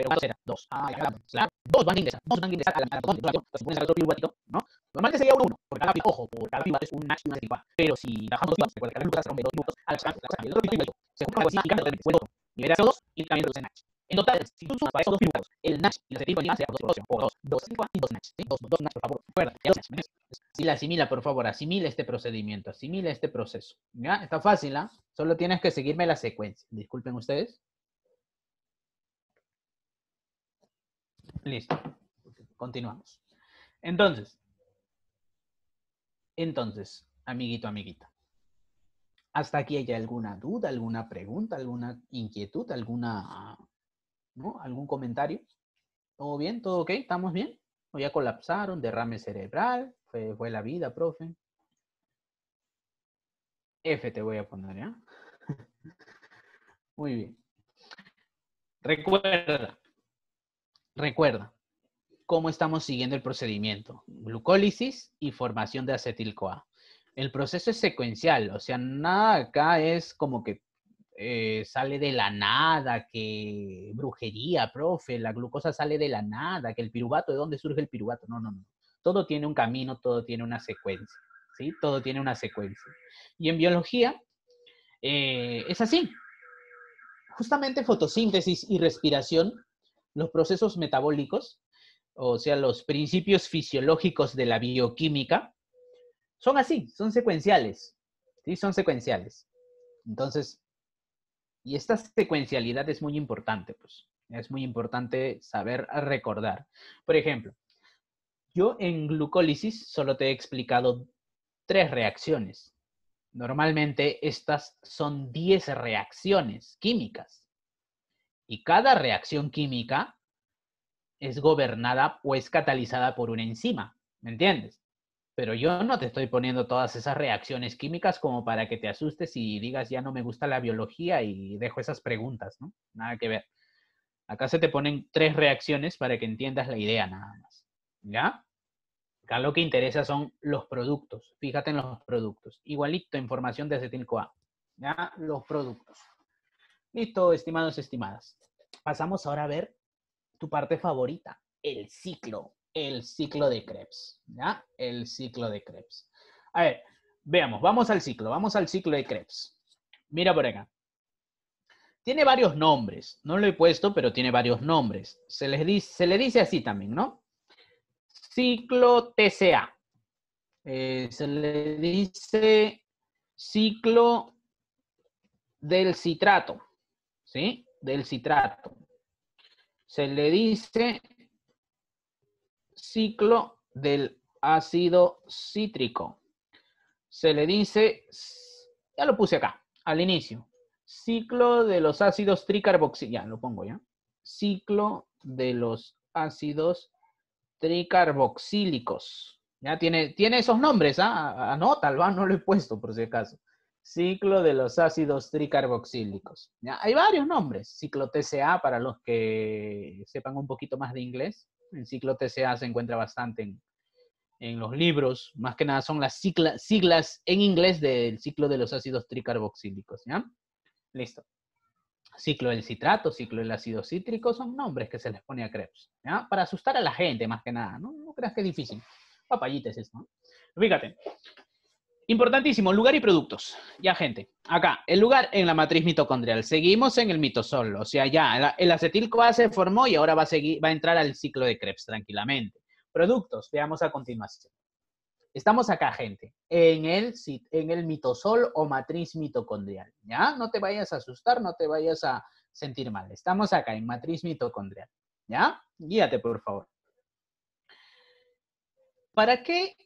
pero ¿cuántos será Dos. Ah, Claro, dos van a ingresar, dos van a ingresar a la maratón de toda si pones al otro ¿no? Normalmente sería uno, uno, cada ojo, por cada piba es un Nash y una Pero si bajamos dos recuerda que la dos minutos a la el otro se junta con Y el y también NASH. En total, si tú sumas para esos dos minutos, el NASH y la dos. será a y NASH, ¿sí? Dos, dos NASH, por favor, recuerda, 2 Asimila, por favor, asimila este procedimiento, asimila este proceso. ¿Ya? Está fácil, ¿ah? Solo tienes que seguirme la secuencia. Disculpen ustedes. Listo. Continuamos. Entonces, entonces, amiguito, amiguita, ¿hasta aquí hay alguna duda, alguna pregunta, alguna inquietud, alguna, ¿no? algún comentario? ¿Todo bien? ¿Todo ok? ¿Estamos bien? ¿O ya colapsaron? ¿Derrame cerebral? ¿Fue, la vida, profe? F te voy a poner, ¿ya? Muy bien. Recuerda, Recuerda cómo estamos siguiendo el procedimiento. Glucólisis y formación de acetil-CoA. El proceso es secuencial, o sea, nada acá es como que eh, sale de la nada, que brujería, profe, la glucosa sale de la nada, que el piruvato, ¿de dónde surge el piruvato? No, no, no. Todo tiene un camino, todo tiene una secuencia, ¿sí? Todo tiene una secuencia. Y en biología eh, es así. Justamente fotosíntesis y respiración los procesos metabólicos, o sea, los principios fisiológicos de la bioquímica, son así, son secuenciales, ¿sí? Son secuenciales. Entonces, y esta secuencialidad es muy importante, pues, es muy importante saber recordar. Por ejemplo, yo en glucólisis solo te he explicado tres reacciones. Normalmente estas son diez reacciones químicas. Y cada reacción química es gobernada o es catalizada por una enzima, ¿me entiendes? Pero yo no te estoy poniendo todas esas reacciones químicas como para que te asustes y digas, ya no me gusta la biología y dejo esas preguntas, ¿no? Nada que ver. Acá se te ponen tres reacciones para que entiendas la idea nada más, ¿ya? Acá lo que interesa son los productos. Fíjate en los productos. Igualito, información de acetil-CoA. ¿Ya? Los productos. Listo, estimados, y estimadas. Pasamos ahora a ver tu parte favorita, el ciclo, el ciclo de Krebs, ¿ya? El ciclo de Krebs. A ver, veamos, vamos al ciclo, vamos al ciclo de Krebs. Mira por acá. Tiene varios nombres, no lo he puesto, pero tiene varios nombres. Se, le dice así también, ¿no? Ciclo TCA. Eh, se le dice ciclo del citrato. ¿sí? Del citrato. Se le dice ciclo del ácido cítrico. Se le dice, ya lo puse acá, al inicio, ciclo de los ácidos tricarboxílicos, ya lo pongo ya, ciclo de los ácidos tricarboxílicos. Ya tiene, tiene esos nombres, ¿ah? tal vez ¿ah? no lo he puesto por si acaso ciclo de los ácidos tricarboxílicos. Hay varios nombres, ciclo TCA para los que sepan un poquito más de inglés. El ciclo TCA se encuentra bastante en, los libros, más que nada son las siglas en inglés del ciclo de los ácidos tricarboxílicos. ¿ya? Listo. Ciclo del citrato, ciclo del ácido cítrico, son nombres que se les pone a Krebs, para asustar a la gente más que nada, ¿no? creas que es difícil. Papayita es esto. Fíjate, Importantísimo, lugar y productos. Ya, gente. Acá, el lugar en la matriz mitocondrial. Seguimos en el mitosol. O sea, ya, el acetil se formó y ahora va a, seguir, va a entrar al ciclo de Krebs tranquilamente. Productos, veamos a continuación. Estamos acá, gente, en el, en el mitosol o matriz mitocondrial. ¿Ya? No te vayas a asustar, no te vayas a sentir mal. Estamos acá en matriz mitocondrial. ¿Ya? Guíate, por favor. ¿Para qué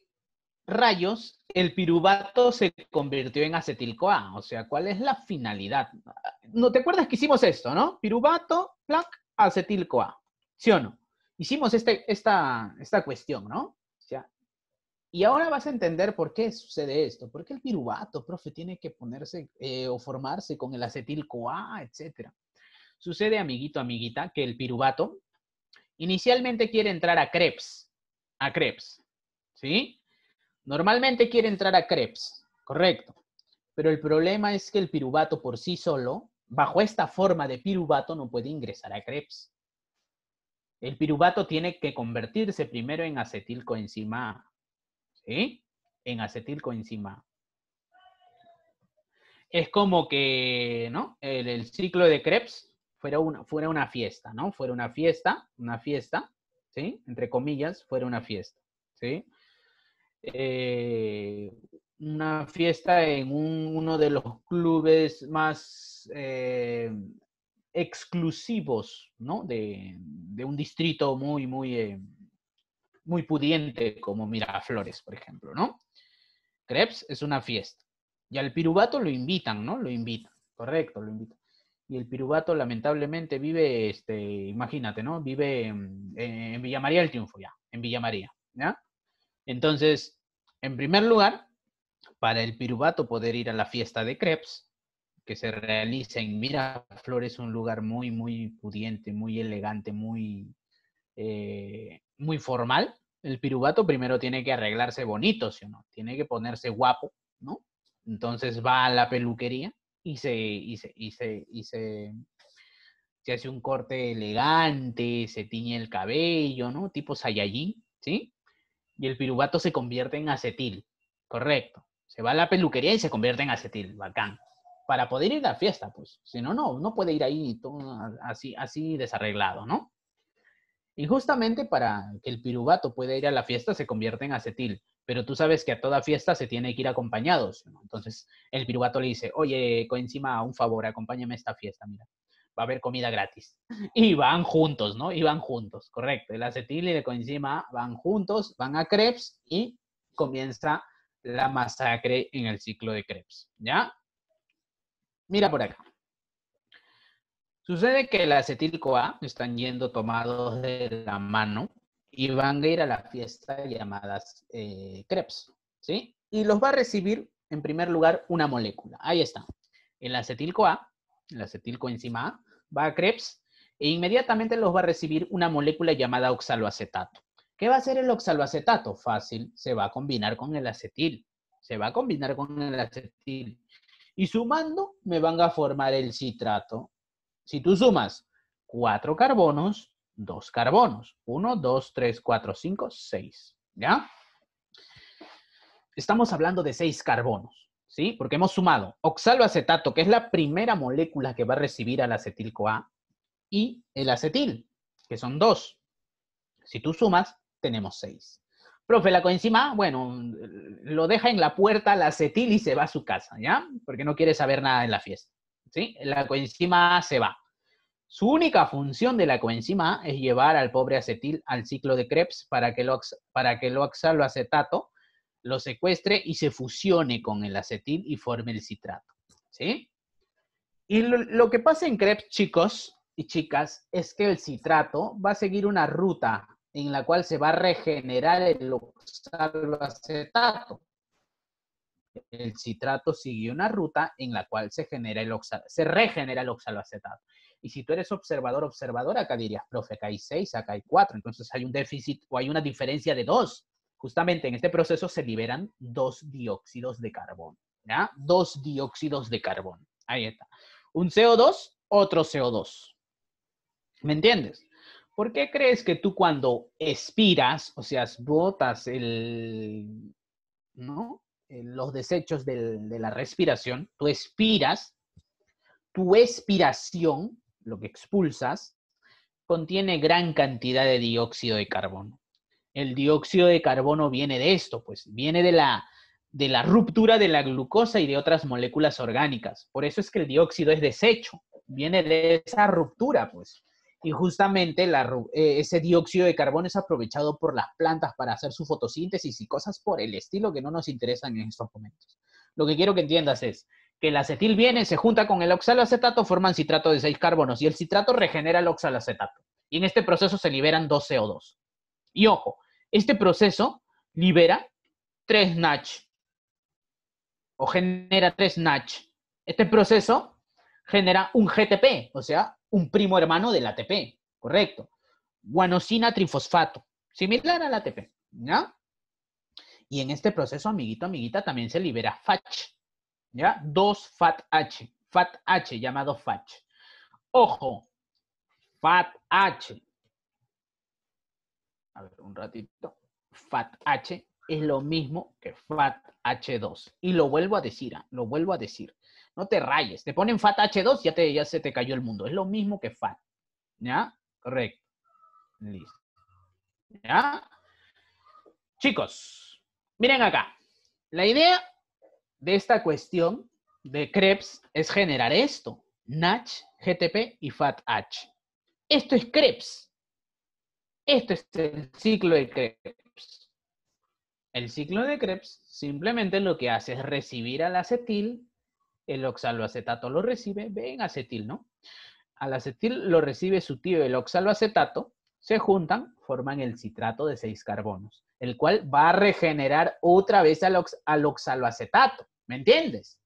rayos el piruvato se convirtió en acetil-CoA? O sea, ¿cuál es la finalidad? ¿No te acuerdas que hicimos esto, no? Piruvato, plac, acetil-CoA. ¿Sí o no? Hicimos este, esta, cuestión, ¿no? y ahora vas a entender por qué sucede esto. ¿Por qué el piruvato, profe, tiene que ponerse eh, o formarse con el acetil-CoA, etcétera? Sucede, amiguito, amiguita, que el piruvato inicialmente quiere entrar a Krebs. A Krebs. ¿Sí? Normalmente quiere entrar a Krebs, correcto. Pero el problema es que el piruvato por sí solo, bajo esta forma de piruvato, no puede ingresar a Krebs. El piruvato tiene que convertirse primero en acetilcoenzima A. ¿Sí? En acetilcoenzima A. Es como que, ¿no? El, ciclo de Krebs fuera una, fuera una fiesta, ¿no? Fuera una fiesta, una fiesta, ¿sí? Entre comillas, fuera una fiesta, ¿sí? Eh, una fiesta en uno de los clubes más eh, exclusivos, ¿no? De, un distrito muy, muy, eh, muy pudiente como Miraflores, por ejemplo, ¿no? Creps es una fiesta. Y al Pirubato lo invitan, ¿no? Lo invitan, correcto, lo invitan. Y el Pirubato, lamentablemente vive, este, imagínate, ¿no? Vive en, Villa María del Triunfo ya, en Villa María, ¿ya? Entonces, en primer lugar, para el piruvato poder ir a la fiesta de crepes, que se realiza en Miraflores, un lugar muy, muy pudiente, muy elegante, muy, eh, muy formal. El piruvato primero tiene que arreglarse bonito, ¿sí o no? Tiene que ponerse guapo, ¿no? Entonces va a la peluquería y se, y se, y se, y se, se hace un corte elegante, se tiñe el cabello, ¿no? Tipo Saiyajin, ¿sí? y el piruvato se convierte en acetil. Correcto. Se va a la peluquería y se convierte en acetil. Bacán. Para poder ir a la fiesta, pues. Si no, no, no puede ir ahí todo así, así desarreglado, ¿no? Y justamente para que el piruvato pueda ir a la fiesta se convierte en acetil. Pero tú sabes que a toda fiesta se tiene que ir acompañados. Entonces el piruvato le dice, oye, coenzima, un favor, acompáñame a esta fiesta, mira va a haber comida gratis. Y van juntos, ¿no? Y van juntos, correcto. El acetil y la coenzima van juntos, van a Krebs y comienza la masacre en el ciclo de Krebs, ¿ya? Mira por acá. Sucede que el acetil CoA están yendo tomados de la mano y van a ir a la fiesta llamadas eh, Krebs, ¿sí? Y los va a recibir, en primer lugar, una molécula. Ahí está. El acetil-CoA, el acetil coenzima A, va a Krebs e inmediatamente los va a recibir una molécula llamada oxaloacetato. ¿Qué va a hacer el oxaloacetato? Fácil, se va a combinar con el acetil. Se va a combinar con el acetil. Y sumando, me van a formar el citrato. Si tú sumas cuatro carbonos, dos carbonos. Uno, dos, tres, cuatro, cinco, seis. ¿Ya? Estamos hablando de seis carbonos. Porque hemos sumado oxaloacetato, que es la primera molécula que va a recibir al acetil-CoA, y el acetil, que son dos. Si tú sumas, tenemos seis. Profe, la coenzima, bueno, lo deja en la puerta al acetil y se va a su casa, ¿ya? Porque no quiere saber nada en la fiesta, ¿sí? La coenzima se va. Su única función de la coenzima es llevar al pobre acetil al ciclo de Krebs para que lo para que el oxaloacetato lo secuestre y se fusione con el acetil y forme el citrato. ¿Sí? Y lo, que pasa en Krebs, chicos y chicas, es que el citrato va a seguir una ruta en la cual se va a regenerar el oxaloacetato. El citrato sigue una ruta en la cual se, genera el oxal, se regenera el oxaloacetato. Y si tú eres observador, observador, acá dirías, profe, acá hay seis, acá hay cuatro. Entonces hay un déficit o hay una diferencia de dos justamente en este proceso se liberan dos dióxidos de carbono. ¿ya? Dos dióxidos de carbono. Ahí está. Un CO2, otro CO2. ¿Me entiendes? ¿Por qué crees que tú cuando expiras, o sea, botas los desechos de la respiración, tú expiras, tu expiración, lo que expulsas, contiene gran cantidad de dióxido de carbono? el dióxido de carbono viene de esto, pues viene de la, de la ruptura de la glucosa y de otras moléculas orgánicas. Por eso es que el dióxido es desecho, viene de esa ruptura, pues. Y justamente eh, ese dióxido de carbono es aprovechado por las plantas para hacer su fotosíntesis y cosas por el estilo que no nos interesan en estos momentos. Lo que quiero que entiendas es que el acetil viene, se junta con el oxaloacetato, forman citrato de seis carbonos y el citrato regenera el oxaloacetato. Y en este proceso se liberan dos CO2. Y ojo, este proceso libera 3 NACH o genera 3 NACH. Este proceso genera un GTP, o sea, un primo hermano del ATP, correcto. Guanosina trifosfato, similar al ATP, ¿ya? Y en este proceso, amiguito, amiguita, también se libera FACH, ¿ya? FATH. FATH llamado FACH. Ojo, FatH a ver, un ratito, FATH es lo mismo que FATH2. Y lo vuelvo a decir, ah, lo vuelvo a decir. No te rayes, te ponen FATH2 ya te ya se te cayó el mundo. Es lo mismo que FAT. ¿Ya? Correcto. Listo. ¿Ya? Chicos, miren acá. La idea de esta cuestión de Krebs es generar esto, NACH, GTP y FATH. Esto es Krebs. Esto es el ciclo de Krebs. El ciclo de Krebs simplemente lo que hace es recibir al acetil, el oxaloacetato lo recibe, ven acetil, ¿no? Al acetil lo recibe su tío el oxaloacetato, se juntan, forman el citrato de seis carbonos, el cual va a regenerar otra vez al, oxaloacetato, ¿me entiendes?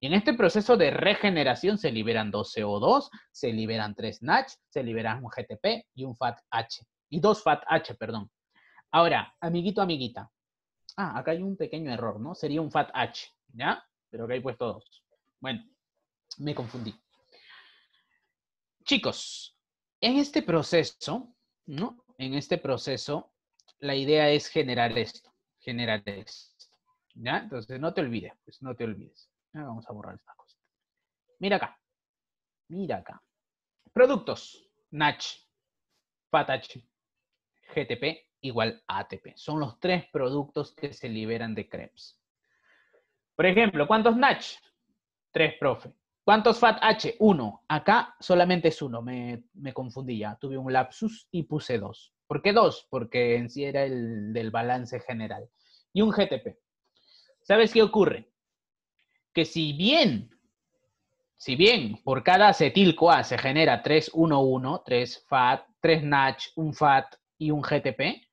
Y en este proceso de regeneración se liberan dos CO2, se liberan tres NACH, se liberan un GTP y un FATH y dos fat h perdón. Ahora, amiguito, amiguita. Ah, acá hay un pequeño error, ¿no? Sería un FAT-H, ¿ya? Pero acá hay puesto dos. Bueno, me confundí. Chicos, en este proceso, ¿no? En este proceso, la idea es generar esto, generar esto. ¿Ya? Entonces, no te olvides, pues no te olvides. Ah, vamos a borrar esta cosa. Mira acá. Mira acá. Productos. Nach. h GTP igual ATP. Son los tres productos que se liberan de Krebs. Por ejemplo, ¿cuántos NACH? Tres, profe. ¿Cuántos FAT Uno. Acá solamente es uno. Me, me confundí ya. Tuve un lapsus y puse dos. ¿Por qué dos? Porque en sí era el del balance general. Y un GTP. ¿Sabes qué ocurre? Que si bien, si bien por cada acetil-CoA se genera 3-1-1, 3 FAT, 3 NACH, un FAT, y un GTP,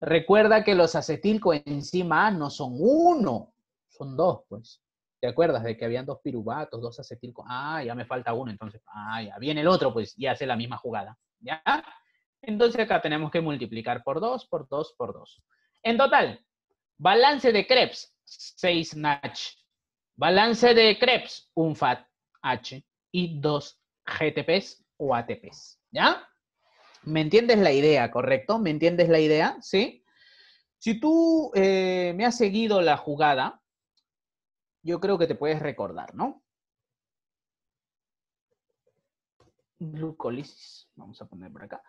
recuerda que los A no son uno, son dos, pues. ¿Te acuerdas de que habían dos piruvatos, dos acetilco? Ah, ya me falta uno, entonces, ah, ya viene el otro, pues, y hace la misma jugada. ¿Ya? Entonces acá tenemos que multiplicar por dos, por dos, por dos. En total, balance de Krebs, 6 NACH. Balance de Krebs, un FAT H y dos GTPs o ATPs. ¿Ya? ¿Me entiendes la idea, correcto? ¿Me entiendes la idea? ¿Sí? Si tú eh, me has seguido la jugada, yo creo que te puedes recordar, ¿no? Glucolisis, vamos a poner por acá.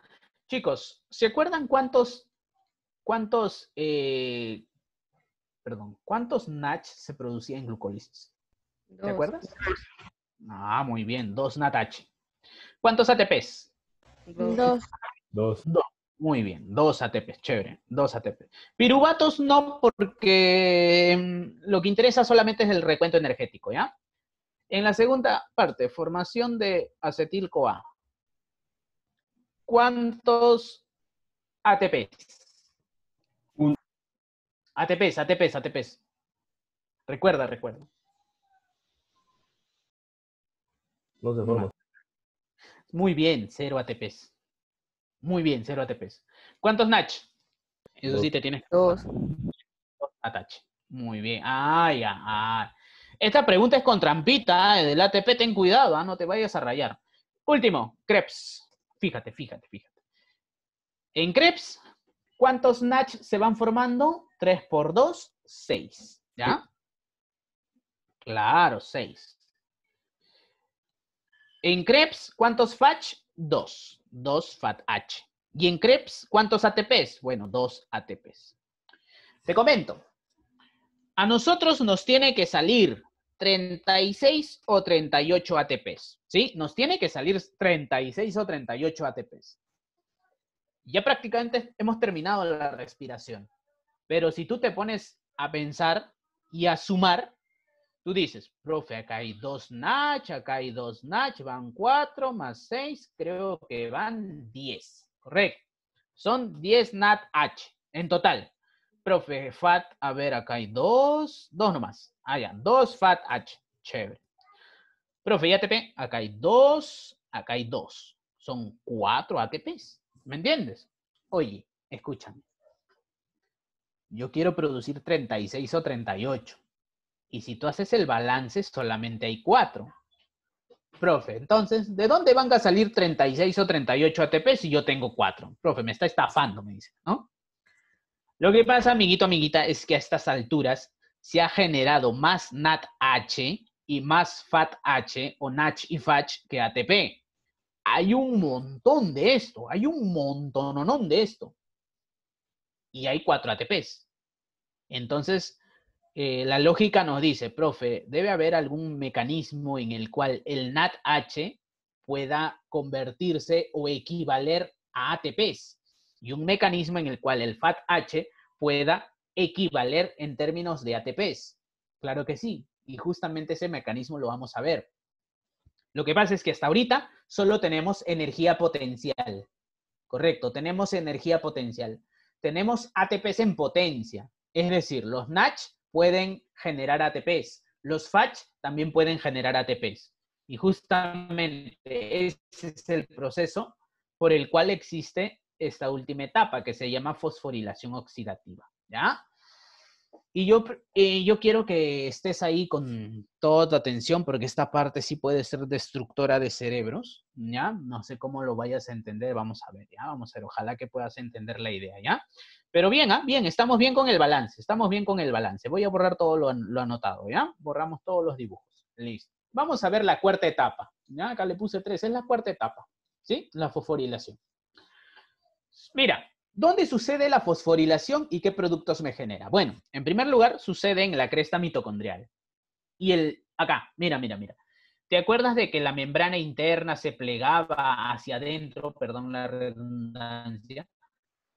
Chicos, ¿se acuerdan cuántos, cuántos, eh, perdón, cuántos NATCH se producía en glucolisis? ¿Te acuerdas? Ah, muy bien, dos NATH. ¿Cuántos ATPs? Dos. Dos. Muy bien, dos ATPs, chévere, dos ATPs. Piruvatos no, porque em, lo que interesa solamente es el recuento energético, ¿ya? En la segunda parte, formación de acetil-CoA. ¿Cuántos ATPs? Un... ATPs, ATPs, ATPs. Recuerda, recuerda. Los de forma. Muy bien, cero ATPs. Muy bien, cero ATPs. ¿Cuántos Natch? Eso sí te tienes. Dos. Dos Muy bien. Ah, ya. Esta pregunta es con trampita eh, del ATP. Ten cuidado, ah, no te vayas a rayar. Último, creps. Fíjate, fíjate, fíjate. En creps, ¿cuántos Natch se van formando? 3 por 2, 6. ¿Ya? Claro, 6. En Krebs, ¿cuántos FATCH? Dos. Dos FATH. ¿Y en Krebs, cuántos ATPs? Bueno, dos ATPs. Te comento. A nosotros nos tiene que salir 36 o 38 ATPs. ¿Sí? Nos tiene que salir 36 o 38 ATPs. Ya prácticamente hemos terminado la respiración. Pero si tú te pones a pensar y a sumar, Tú dices, profe, acá hay dos NAT, acá hay dos NAT, van cuatro más seis, creo que van diez. Correcto. Son diez Nat H en total. Profe, Fat, a ver, acá hay dos, dos nomás. Ah, dos Fat H. Chévere. Profe, ATP, acá hay dos, acá hay dos. Son cuatro ATPs. ¿Me entiendes? Oye, escúchame. Yo quiero producir 36 o 38 y si tú haces el balance, solamente hay cuatro. Profe, entonces, ¿de dónde van a salir 36 o 38 ATP si yo tengo cuatro? Profe, me está estafando, me dice, ¿no? Lo que pasa, amiguito, amiguita, es que a estas alturas se ha generado más NATH y más FATH o NATH y FATH que ATP. Hay un montón de esto, hay un montononón de esto. Y hay cuatro ATPs. Entonces, eh, la lógica nos dice, profe, debe haber algún mecanismo en el cual el NADH pueda convertirse o equivaler a ATPs y un mecanismo en el cual el FATH pueda equivaler en términos de ATPs. Claro que sí, y justamente ese mecanismo lo vamos a ver. Lo que pasa es que hasta ahorita solo tenemos energía potencial. Correcto, tenemos energía potencial. Tenemos ATPs en potencia, es decir, los NADH pueden generar ATPs. Los FATCH también pueden generar ATPs. Y justamente ese es el proceso por el cual existe esta última etapa que se llama fosforilación oxidativa. ¿Ya? Y yo, yo quiero que estés ahí con toda tu atención porque esta parte sí puede ser destructora de cerebros, ¿ya? No sé cómo lo vayas a entender, vamos a ver, ¿ya? Vamos a ver, ojalá que puedas entender la idea, ¿ya? Pero bien, ¿ah? Bien, estamos bien con el balance, estamos bien con el balance. Voy a borrar todo lo, anotado, ¿ya? Borramos todos los dibujos, listo. Vamos a ver la cuarta etapa, ¿ya? Acá le puse tres, es la cuarta etapa, ¿sí? La fosforilación. Mira, ¿Dónde sucede la fosforilación y qué productos me genera? Bueno, en primer lugar, sucede en la cresta mitocondrial. Y el, acá, mira, mira, mira. ¿Te acuerdas de que la membrana interna se plegaba hacia adentro, perdón la redundancia,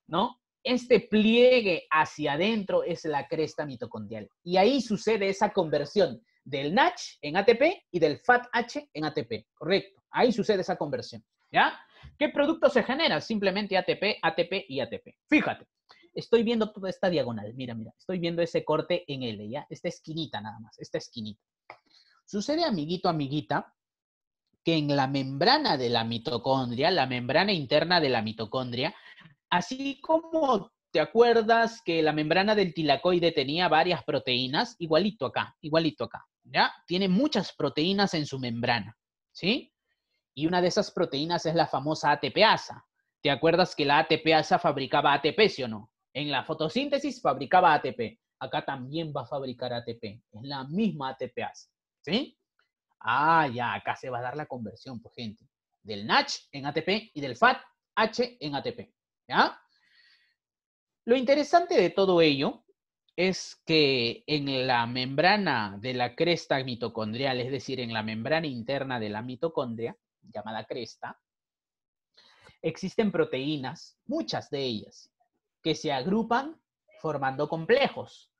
¿no? Este pliegue hacia adentro es la cresta mitocondrial. Y ahí sucede esa conversión del NACH en ATP y del FATH en ATP, correcto. Ahí sucede esa conversión, ¿ya? ¿Qué producto se genera? Simplemente ATP, ATP y ATP. Fíjate, estoy viendo toda esta diagonal. Mira, mira, estoy viendo ese corte en L, ¿ya? Esta esquinita nada más, esta esquinita. Sucede, amiguito, amiguita, que en la membrana de la mitocondria, la membrana interna de la mitocondria, así como te acuerdas que la membrana del tilacoide tenía varias proteínas, igualito acá, igualito acá, ¿ya? Tiene muchas proteínas en su membrana, ¿sí? Y una de esas proteínas es la famosa ATPasa. ¿Te acuerdas que la ATPasa fabricaba ATP, sí o no? En la fotosíntesis fabricaba ATP. Acá también va a fabricar ATP. Es la misma ATPasa. ¿Sí? Ah, ya, acá se va a dar la conversión, por pues, gente. Del NACH en ATP y del FAT en ATP. ¿Ya? Lo interesante de todo ello es que en la membrana de la cresta mitocondrial, es decir, en la membrana interna de la mitocondria, llamada cresta, existen proteínas, muchas de ellas, que se agrupan formando complejos.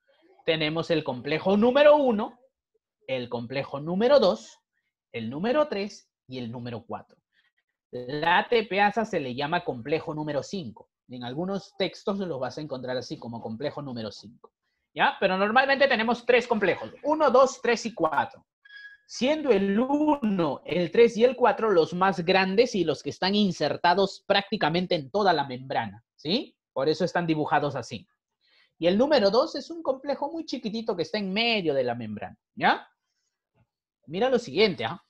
Tenemos el complejo número uno, el complejo número 2, el número 3 y el número 4. La ATPasa se le llama complejo número 5. En algunos textos los vas a encontrar así como complejo número 5. ¿Ya? Pero normalmente tenemos tres complejos, 1, 2, 3 y 4 siendo el 1, el 3 y el 4 los más grandes y los que están insertados prácticamente en toda la membrana, ¿sí? Por eso están dibujados así. Y el número 2 es un complejo muy chiquitito que está en medio de la membrana, ¿ya? Mira lo siguiente, ¿ah?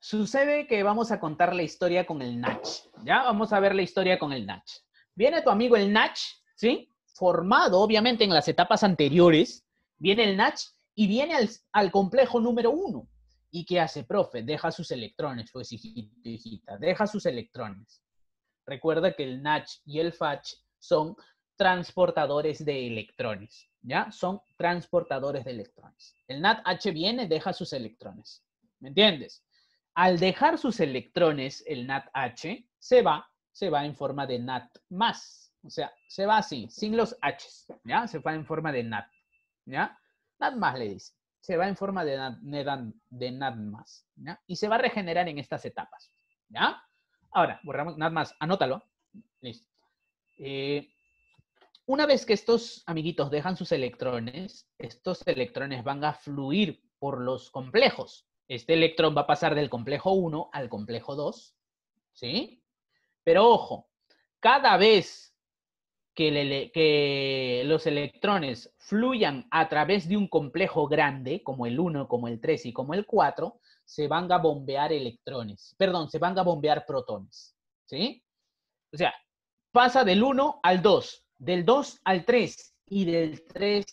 Sucede que vamos a contar la historia con el Natch, ¿ya? Vamos a ver la historia con el Natch. Viene tu amigo el Natch, ¿sí? Formado, obviamente, en las etapas anteriores, viene el Natch y viene al, complejo número uno. ¿Y qué hace, profe? Deja sus electrones, pues hijita, deja sus electrones. Recuerda que el NACH y el FADH son transportadores de electrones, ¿ya? Son transportadores de electrones. El NADH viene, deja sus electrones, ¿me entiendes? Al dejar sus electrones, el NADH se va, se va en forma de NAT más, o sea, se va así, sin los Hs, ¿ya? Se va en forma de NAT, ¿ya? más le dice. Se va en forma de, de más, Y se va a regenerar en estas etapas. ¿ya? Ahora, borramos más, anótalo. Listo. Eh, una vez que estos amiguitos dejan sus electrones, estos electrones van a fluir por los complejos. Este electrón va a pasar del complejo 1 al complejo 2. ¿Sí? Pero ojo, cada vez que, los electrones fluyan a través de un complejo grande, como el 1, como el 3 y como el 4, se van a bombear electrones, perdón, se van a bombear protones, ¿sí? O sea, pasa del 1 al 2, del 2 al 3 y del 3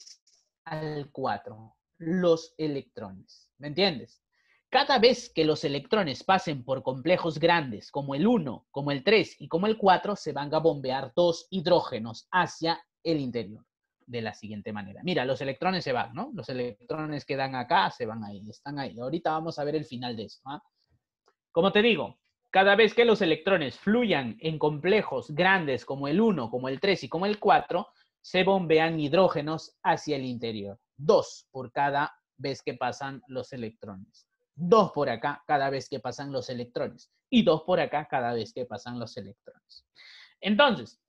al 4, los electrones, ¿me entiendes? Cada vez que los electrones pasen por complejos grandes como el 1, como el 3 y como el 4, se van a bombear dos hidrógenos hacia el interior de la siguiente manera. Mira, los electrones se van, ¿no? Los electrones que dan acá se van ahí, están ahí. Ahorita vamos a ver el final de eso. ¿ah? Como te digo, cada vez que los electrones fluyan en complejos grandes como el 1, como el 3 y como el 4, se bombean hidrógenos hacia el interior. Dos por cada vez que pasan los electrones dos por acá cada vez que pasan los electrones y dos por acá cada vez que pasan los electrones. Entonces,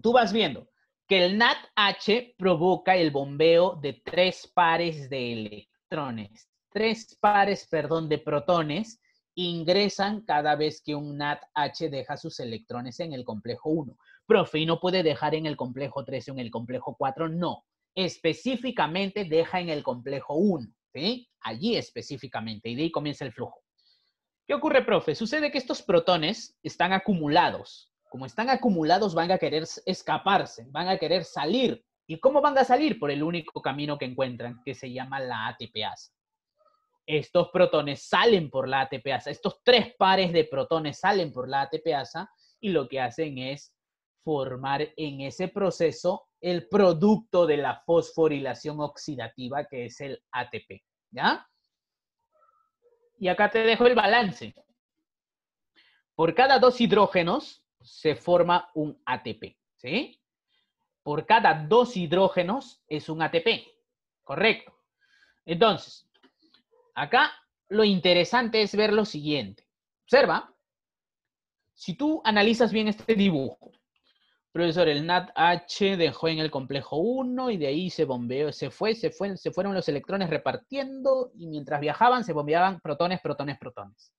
tú vas viendo que el NADH provoca el bombeo de tres pares de electrones, tres pares, perdón, de protones ingresan cada vez que un NADH deja sus electrones en el complejo 1. Profe, no puede dejar en el complejo 3 o en el complejo 4? No, específicamente deja en el complejo 1. Allí específicamente, y de ahí comienza el flujo. ¿Qué ocurre, profe? Sucede que estos protones están acumulados. Como están acumulados, van a querer escaparse, van a querer salir. ¿Y cómo van a salir? Por el único camino que encuentran, que se llama la ATPasa. Estos protones salen por la ATPasa. Estos tres pares de protones salen por la ATPasa y lo que hacen es formar en ese proceso el producto de la fosforilación oxidativa, que es el ATP. ¿Ya? Y acá te dejo el balance. Por cada dos hidrógenos se forma un ATP, ¿sí? Por cada dos hidrógenos es un ATP, ¿correcto? Entonces, acá lo interesante es ver lo siguiente. Observa, si tú analizas bien este dibujo, Profesor, el NADH dejó en el complejo 1 y de ahí se bombeó, se fue, se se fueron los electrones repartiendo y mientras viajaban se bombeaban protones, protones, protones.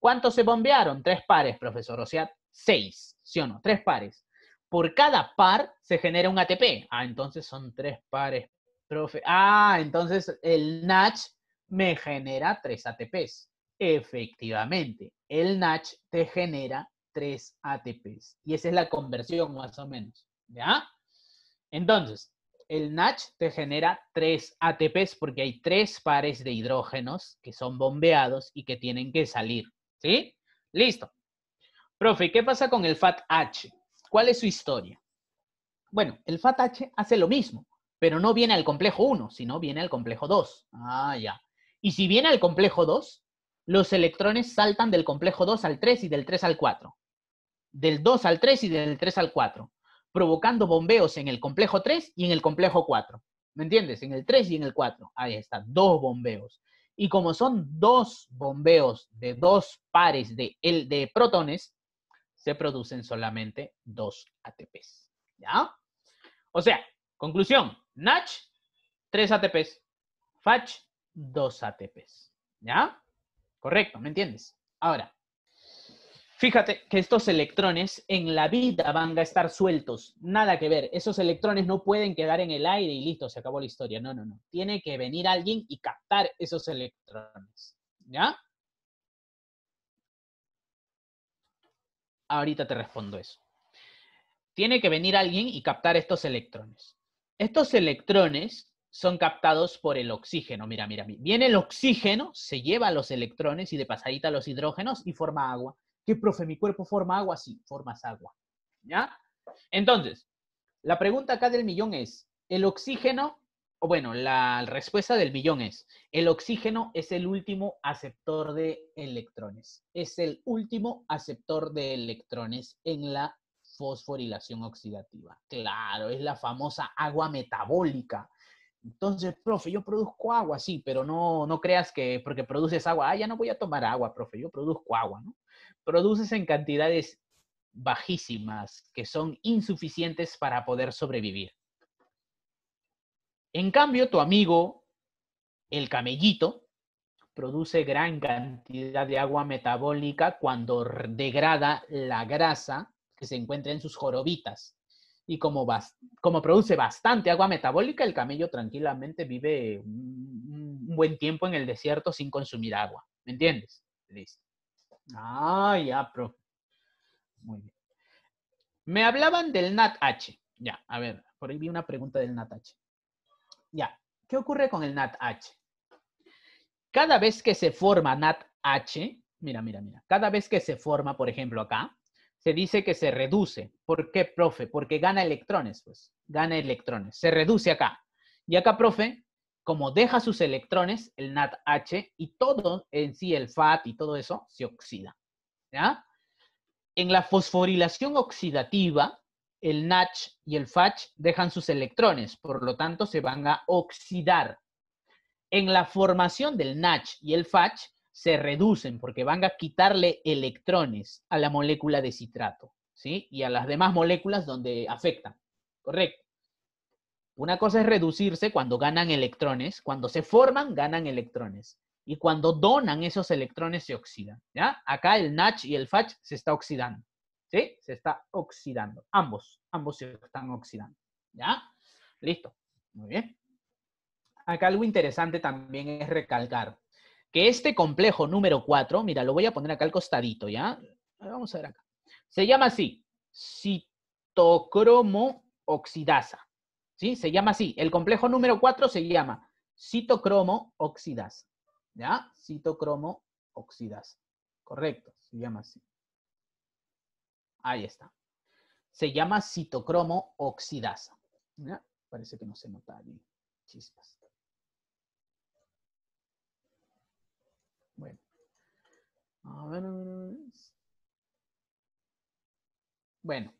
¿Cuántos se bombearon? Tres pares, profesor, o sea, seis, ¿sí o no? Tres pares. Por cada par se genera un ATP. Ah, entonces son tres pares, profe. Ah, entonces el NADH me genera tres ATPs. Efectivamente, el NADH te genera 3 ATPs. Y esa es la conversión más o menos. ¿Ya? Entonces, el NACH te genera 3 ATPs porque hay 3 pares de hidrógenos que son bombeados y que tienen que salir. ¿Sí? Listo. Profe, ¿qué pasa con el FATH? ¿Cuál es su historia? Bueno, el FATH hace lo mismo, pero no viene al complejo 1, sino viene al complejo 2. Ah, ya. Y si viene al complejo 2, los electrones saltan del complejo 2 al 3 y del 3 al 4 del 2 al 3 y del 3 al 4, provocando bombeos en el complejo 3 y en el complejo 4. ¿Me entiendes? En el 3 y en el 4. Ahí está, dos bombeos. Y como son dos bombeos de dos pares de, el, de protones, se producen solamente dos ATPs. ¿Ya? O sea, conclusión, Natch, 3 ATPs. Fach, 2 ATPs. ¿Ya? Correcto, ¿me entiendes? Ahora, Fíjate que estos electrones en la vida van a estar sueltos, nada que ver. Esos electrones no pueden quedar en el aire y listo, se acabó la historia. No, no, no. Tiene que venir alguien y captar esos electrones. ¿Ya? Ahorita te respondo eso. Tiene que venir alguien y captar estos electrones. Estos electrones son captados por el oxígeno. Mira, mira, viene el oxígeno, se lleva los electrones y de pasadita los hidrógenos y forma agua. ¿Qué, profe? Mi cuerpo forma agua, sí, formas agua. ¿Ya? Entonces, la pregunta acá del millón es, ¿el oxígeno, o bueno, la respuesta del millón es, el oxígeno es el último aceptor de electrones, es el último aceptor de electrones en la fosforilación oxidativa. Claro, es la famosa agua metabólica entonces, profe, yo produzco agua, sí, pero no, no creas que porque produces agua, ah, ya no voy a tomar agua, profe, yo produzco agua, ¿no? Produces en cantidades bajísimas que son insuficientes para poder sobrevivir. En cambio, tu amigo, el camellito, produce gran cantidad de agua metabólica cuando degrada la grasa que se encuentra en sus jorobitas y como, produce bastante agua metabólica, el camello tranquilamente vive un, buen tiempo en el desierto sin consumir agua. ¿Me entiendes? Listo. Ah, ya, profe. Muy bien. Me hablaban del NATH. Ya, a ver, por ahí vi una pregunta del NATH. Ya, ¿qué ocurre con el NATH? Cada vez que se forma NATH, mira, mira, mira, cada vez que se forma, por ejemplo, acá, se dice que se reduce. ¿Por qué, profe? Porque gana electrones, pues, gana electrones. Se reduce acá. Y acá, profe, como deja sus electrones, el NADH y todo en sí, el FAT y todo eso, se oxida. ¿Ya? En la fosforilación oxidativa, el NADH y el FAT dejan sus electrones, por lo tanto se van a oxidar. En la formación del NADH y el FAT, se reducen porque van a quitarle electrones a la molécula de citrato, ¿sí? Y a las demás moléculas donde afectan, ¿correcto? Una cosa es reducirse cuando ganan electrones, cuando se forman ganan electrones y cuando donan esos electrones se oxidan, ¿ya? Acá el NACH y el FACH se está oxidando, ¿sí? Se está oxidando, ambos, ambos se están oxidando, ¿ya? Listo, muy bien. Acá algo interesante también es recalcar, que este complejo número 4, mira, lo voy a poner acá al costadito, ¿ya? Vamos a ver acá. Se llama así, citocromo oxidasa. ¿Sí? Se llama así. El complejo número 4 se llama citocromo oxidasa. ¿Ya? Citocromo oxidasa. Correcto, se llama así. Ahí está. Se llama citocromo oxidasa. ¿Ya? Parece que no se nota allí Chispas. A ver, a ver, a ver. Bueno.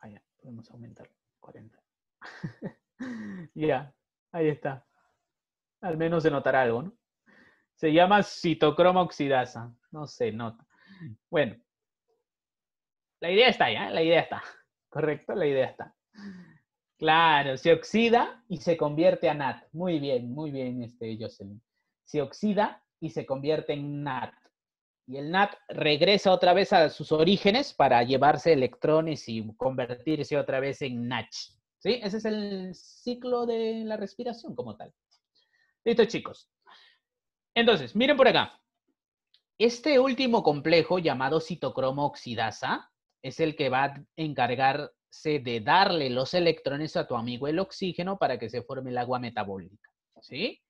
Ah, podemos aumentar 40. ya, ahí está. Al menos se notará algo, ¿no? Se llama citocromo oxidasa. No se nota. Bueno. La idea está ya, ¿eh? la idea está. Correcto, la idea está. Claro, se oxida y se convierte a NAT. Muy bien, muy bien, este, Jocelyn se oxida y se convierte en NAT. Y el NAT regresa otra vez a sus orígenes para llevarse electrones y convertirse otra vez en NACH. ¿Sí? Ese es el ciclo de la respiración como tal. Listo, chicos. Entonces, miren por acá. Este último complejo llamado citocromo oxidasa es el que va a encargarse de darle los electrones a tu amigo el oxígeno para que se forme el agua metabólica. ¿Sí?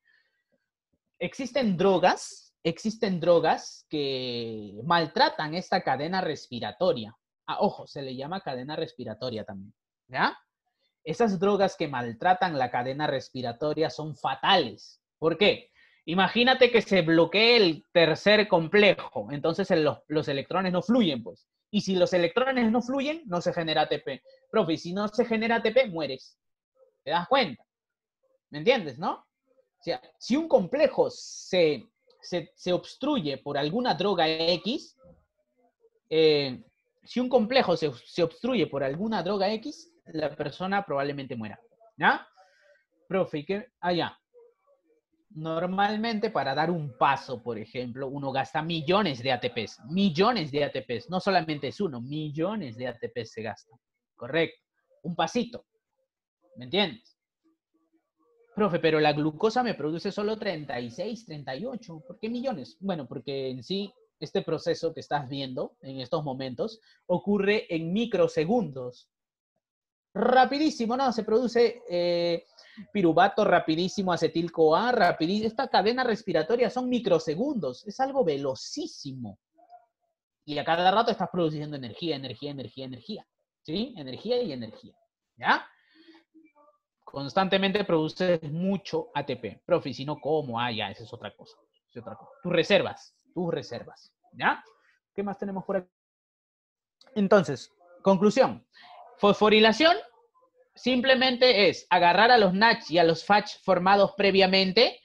existen drogas, existen drogas que maltratan esta cadena respiratoria. Ah, ojo, se le llama cadena respiratoria también. ¿Ya? Esas drogas que maltratan la cadena respiratoria son fatales. ¿Por qué? Imagínate que se bloquee el tercer complejo, entonces los, electrones no fluyen, pues. Y si los electrones no fluyen, no se genera ATP. Profe, si no se genera ATP, mueres. ¿Te das cuenta? ¿Me entiendes, no? O sea, si un complejo se, obstruye por alguna droga X, eh, si un complejo se, obstruye por alguna droga X, la persona probablemente muera. ¿Ya? Profe, ¿qué? Ah, Normalmente para dar un paso, por ejemplo, uno gasta millones de ATPs, millones de ATPs, no solamente es uno, millones de ATPs se gastan. Correcto. Un pasito. ¿Me entiendes? Profe, pero la glucosa me produce solo 36, 38. ¿Por qué millones? Bueno, porque en sí este proceso que estás viendo en estos momentos ocurre en microsegundos. Rapidísimo, ¿no? Se produce pirubato, eh, piruvato rapidísimo, acetil-CoA, rapidísimo. Esta cadena respiratoria son microsegundos. Es algo velocísimo. Y a cada rato estás produciendo energía, energía, energía, energía. ¿Sí? Energía y energía. ¿Ya? constantemente produces mucho ATP. Profe, si no, ¿cómo? Ah, ya, esa es otra cosa. otra Tus reservas, tus reservas. ¿Ya? ¿Qué más tenemos por aquí? Entonces, conclusión. Fosforilación simplemente es agarrar a los NACH y a los FADH formados previamente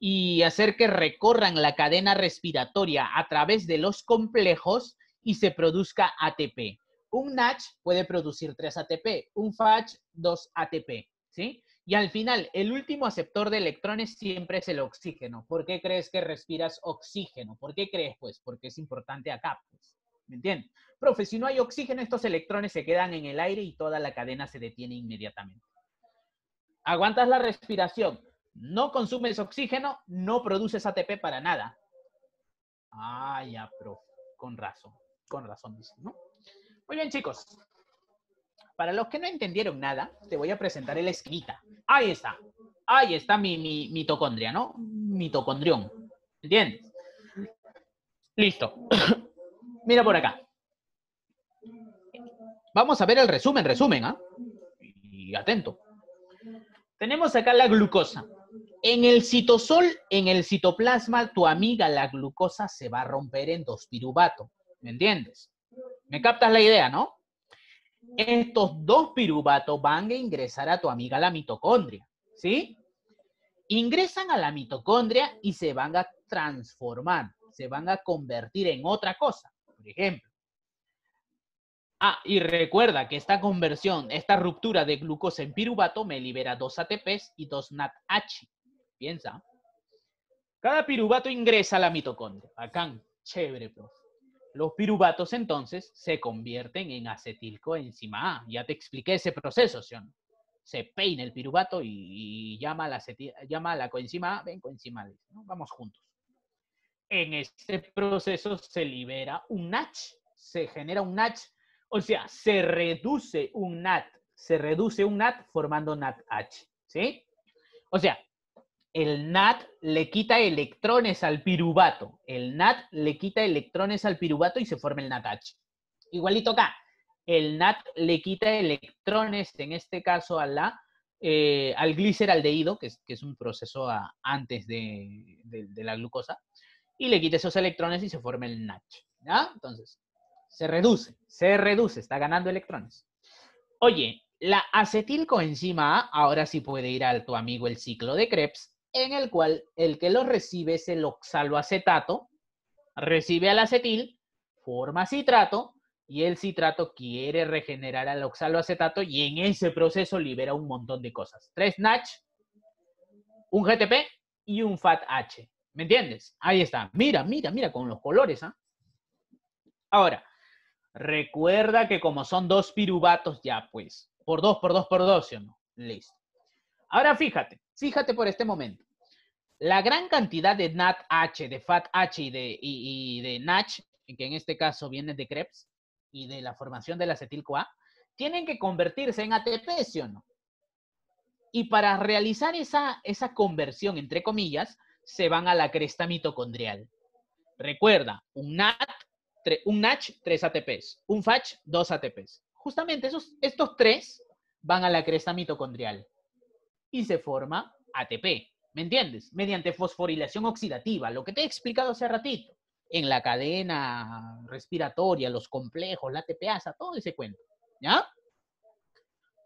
y hacer que recorran la cadena respiratoria a través de los complejos y se produzca ATP. Un NACH puede producir 3 ATP, un FACH 2 ATP. Y al final, el último aceptor de electrones siempre es el oxígeno. ¿Por qué crees que respiras oxígeno? ¿Por qué crees? Pues porque es importante acá, pues. ¿Me entiendes? Profe, si no hay oxígeno, estos electrones se quedan en el aire y toda la cadena se detiene inmediatamente. Aguantas la respiración, no consumes oxígeno, no produces ATP para nada. Ah, ya, profe, con razón, con razón, dice, Muy bien, chicos. Para los que no entendieron nada, te voy a presentar el escrita. Ahí está. Ahí está mi, mitocondria, ¿no? Mitocondrión. ¿Entiendes? Listo. Mira por acá. Vamos a ver el resumen, resumen, ¿ah? Y atento. Tenemos acá la glucosa. En el citosol, en el citoplasma, tu amiga la glucosa se va a romper en dos piruvato. ¿Me entiendes? ¿Me captas la idea, no? Estos dos piruvatos van a ingresar a tu amiga la mitocondria, ¿sí? Ingresan a la mitocondria y se van a transformar, se van a convertir en otra cosa, por ejemplo. Ah, y recuerda que esta conversión, esta ruptura de glucosa en piruvato me libera dos ATPs y dos NADH. Piensa. Cada piruvato ingresa a la mitocondria. Bacán, chévere, profe. Los piruvatos entonces se convierten en acetilcoenzima A. Ya te expliqué ese proceso, ¿sí Se peina el pirubato y, llama, a la coenzima A, ven coenzima ¿no? vamos juntos. En este proceso se libera un NACH, se genera un NACH, o sea, se reduce un NAT, se reduce un NAT formando NATH, ¿sí? O sea, el NAT le quita electrones al piruvato. El NAT le quita electrones al piruvato y se forma el NATH. Igualito acá, el NAT le quita electrones, en este caso eh, al gliceraldehído, que es, que es un proceso antes de, la glucosa, y le quita esos electrones y se forma el NATH. Entonces, se reduce, se reduce, está ganando electrones. Oye, la acetilcoenzima A ahora sí puede ir al tu amigo el ciclo de Krebs en el cual el que lo recibe es el oxaloacetato, recibe al acetil, forma citrato y el citrato quiere regenerar al oxaloacetato y en ese proceso libera un montón de cosas. Tres NACH, un GTP y un FATH. ¿Me entiendes? Ahí está. Mira, mira, mira con los colores. ¿ah? Ahora, recuerda que como son dos piruvatos ya, pues, por dos, por dos, por dos, ¿sí o no? Listo. Ahora fíjate, fíjate por este momento. La gran cantidad de Nat H, de Fat H y de, y, NACH, que en este caso viene de Krebs y de la formación del acetil-CoA, tienen que convertirse en ATP, ¿sí o no? Y para realizar esa, esa conversión, entre comillas, se van a la cresta mitocondrial. Recuerda, un NAT, un NACH, 3 ATPs, un FACH, dos ATPs. Justamente esos, estos tres van a la cresta mitocondrial y se forma ATP. ¿Me entiendes? Mediante fosforilación oxidativa, lo que te he explicado hace ratito, en la cadena respiratoria, los complejos, la TPasa, todo ese cuento. ¿Ya?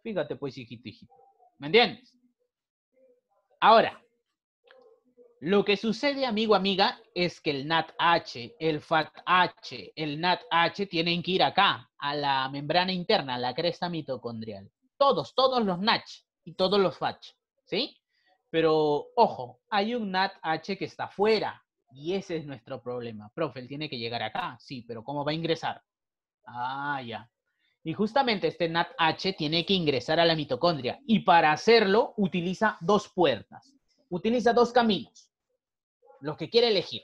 Fíjate pues, hijito, hijito. ¿Me entiendes? Ahora, lo que sucede, amigo, amiga, es que el NADH, el FATH, el NADH tienen que ir acá, a la membrana interna, a la cresta mitocondrial. Todos, todos los NADH y todos los FATH, ¿sí? Pero ojo, hay un Nat H que está fuera y ese es nuestro problema. Profe, él tiene que llegar acá, sí, pero ¿cómo va a ingresar? Ah, ya. Y justamente este Nat H tiene que ingresar a la mitocondria y para hacerlo utiliza dos puertas, utiliza dos caminos, los que quiere elegir.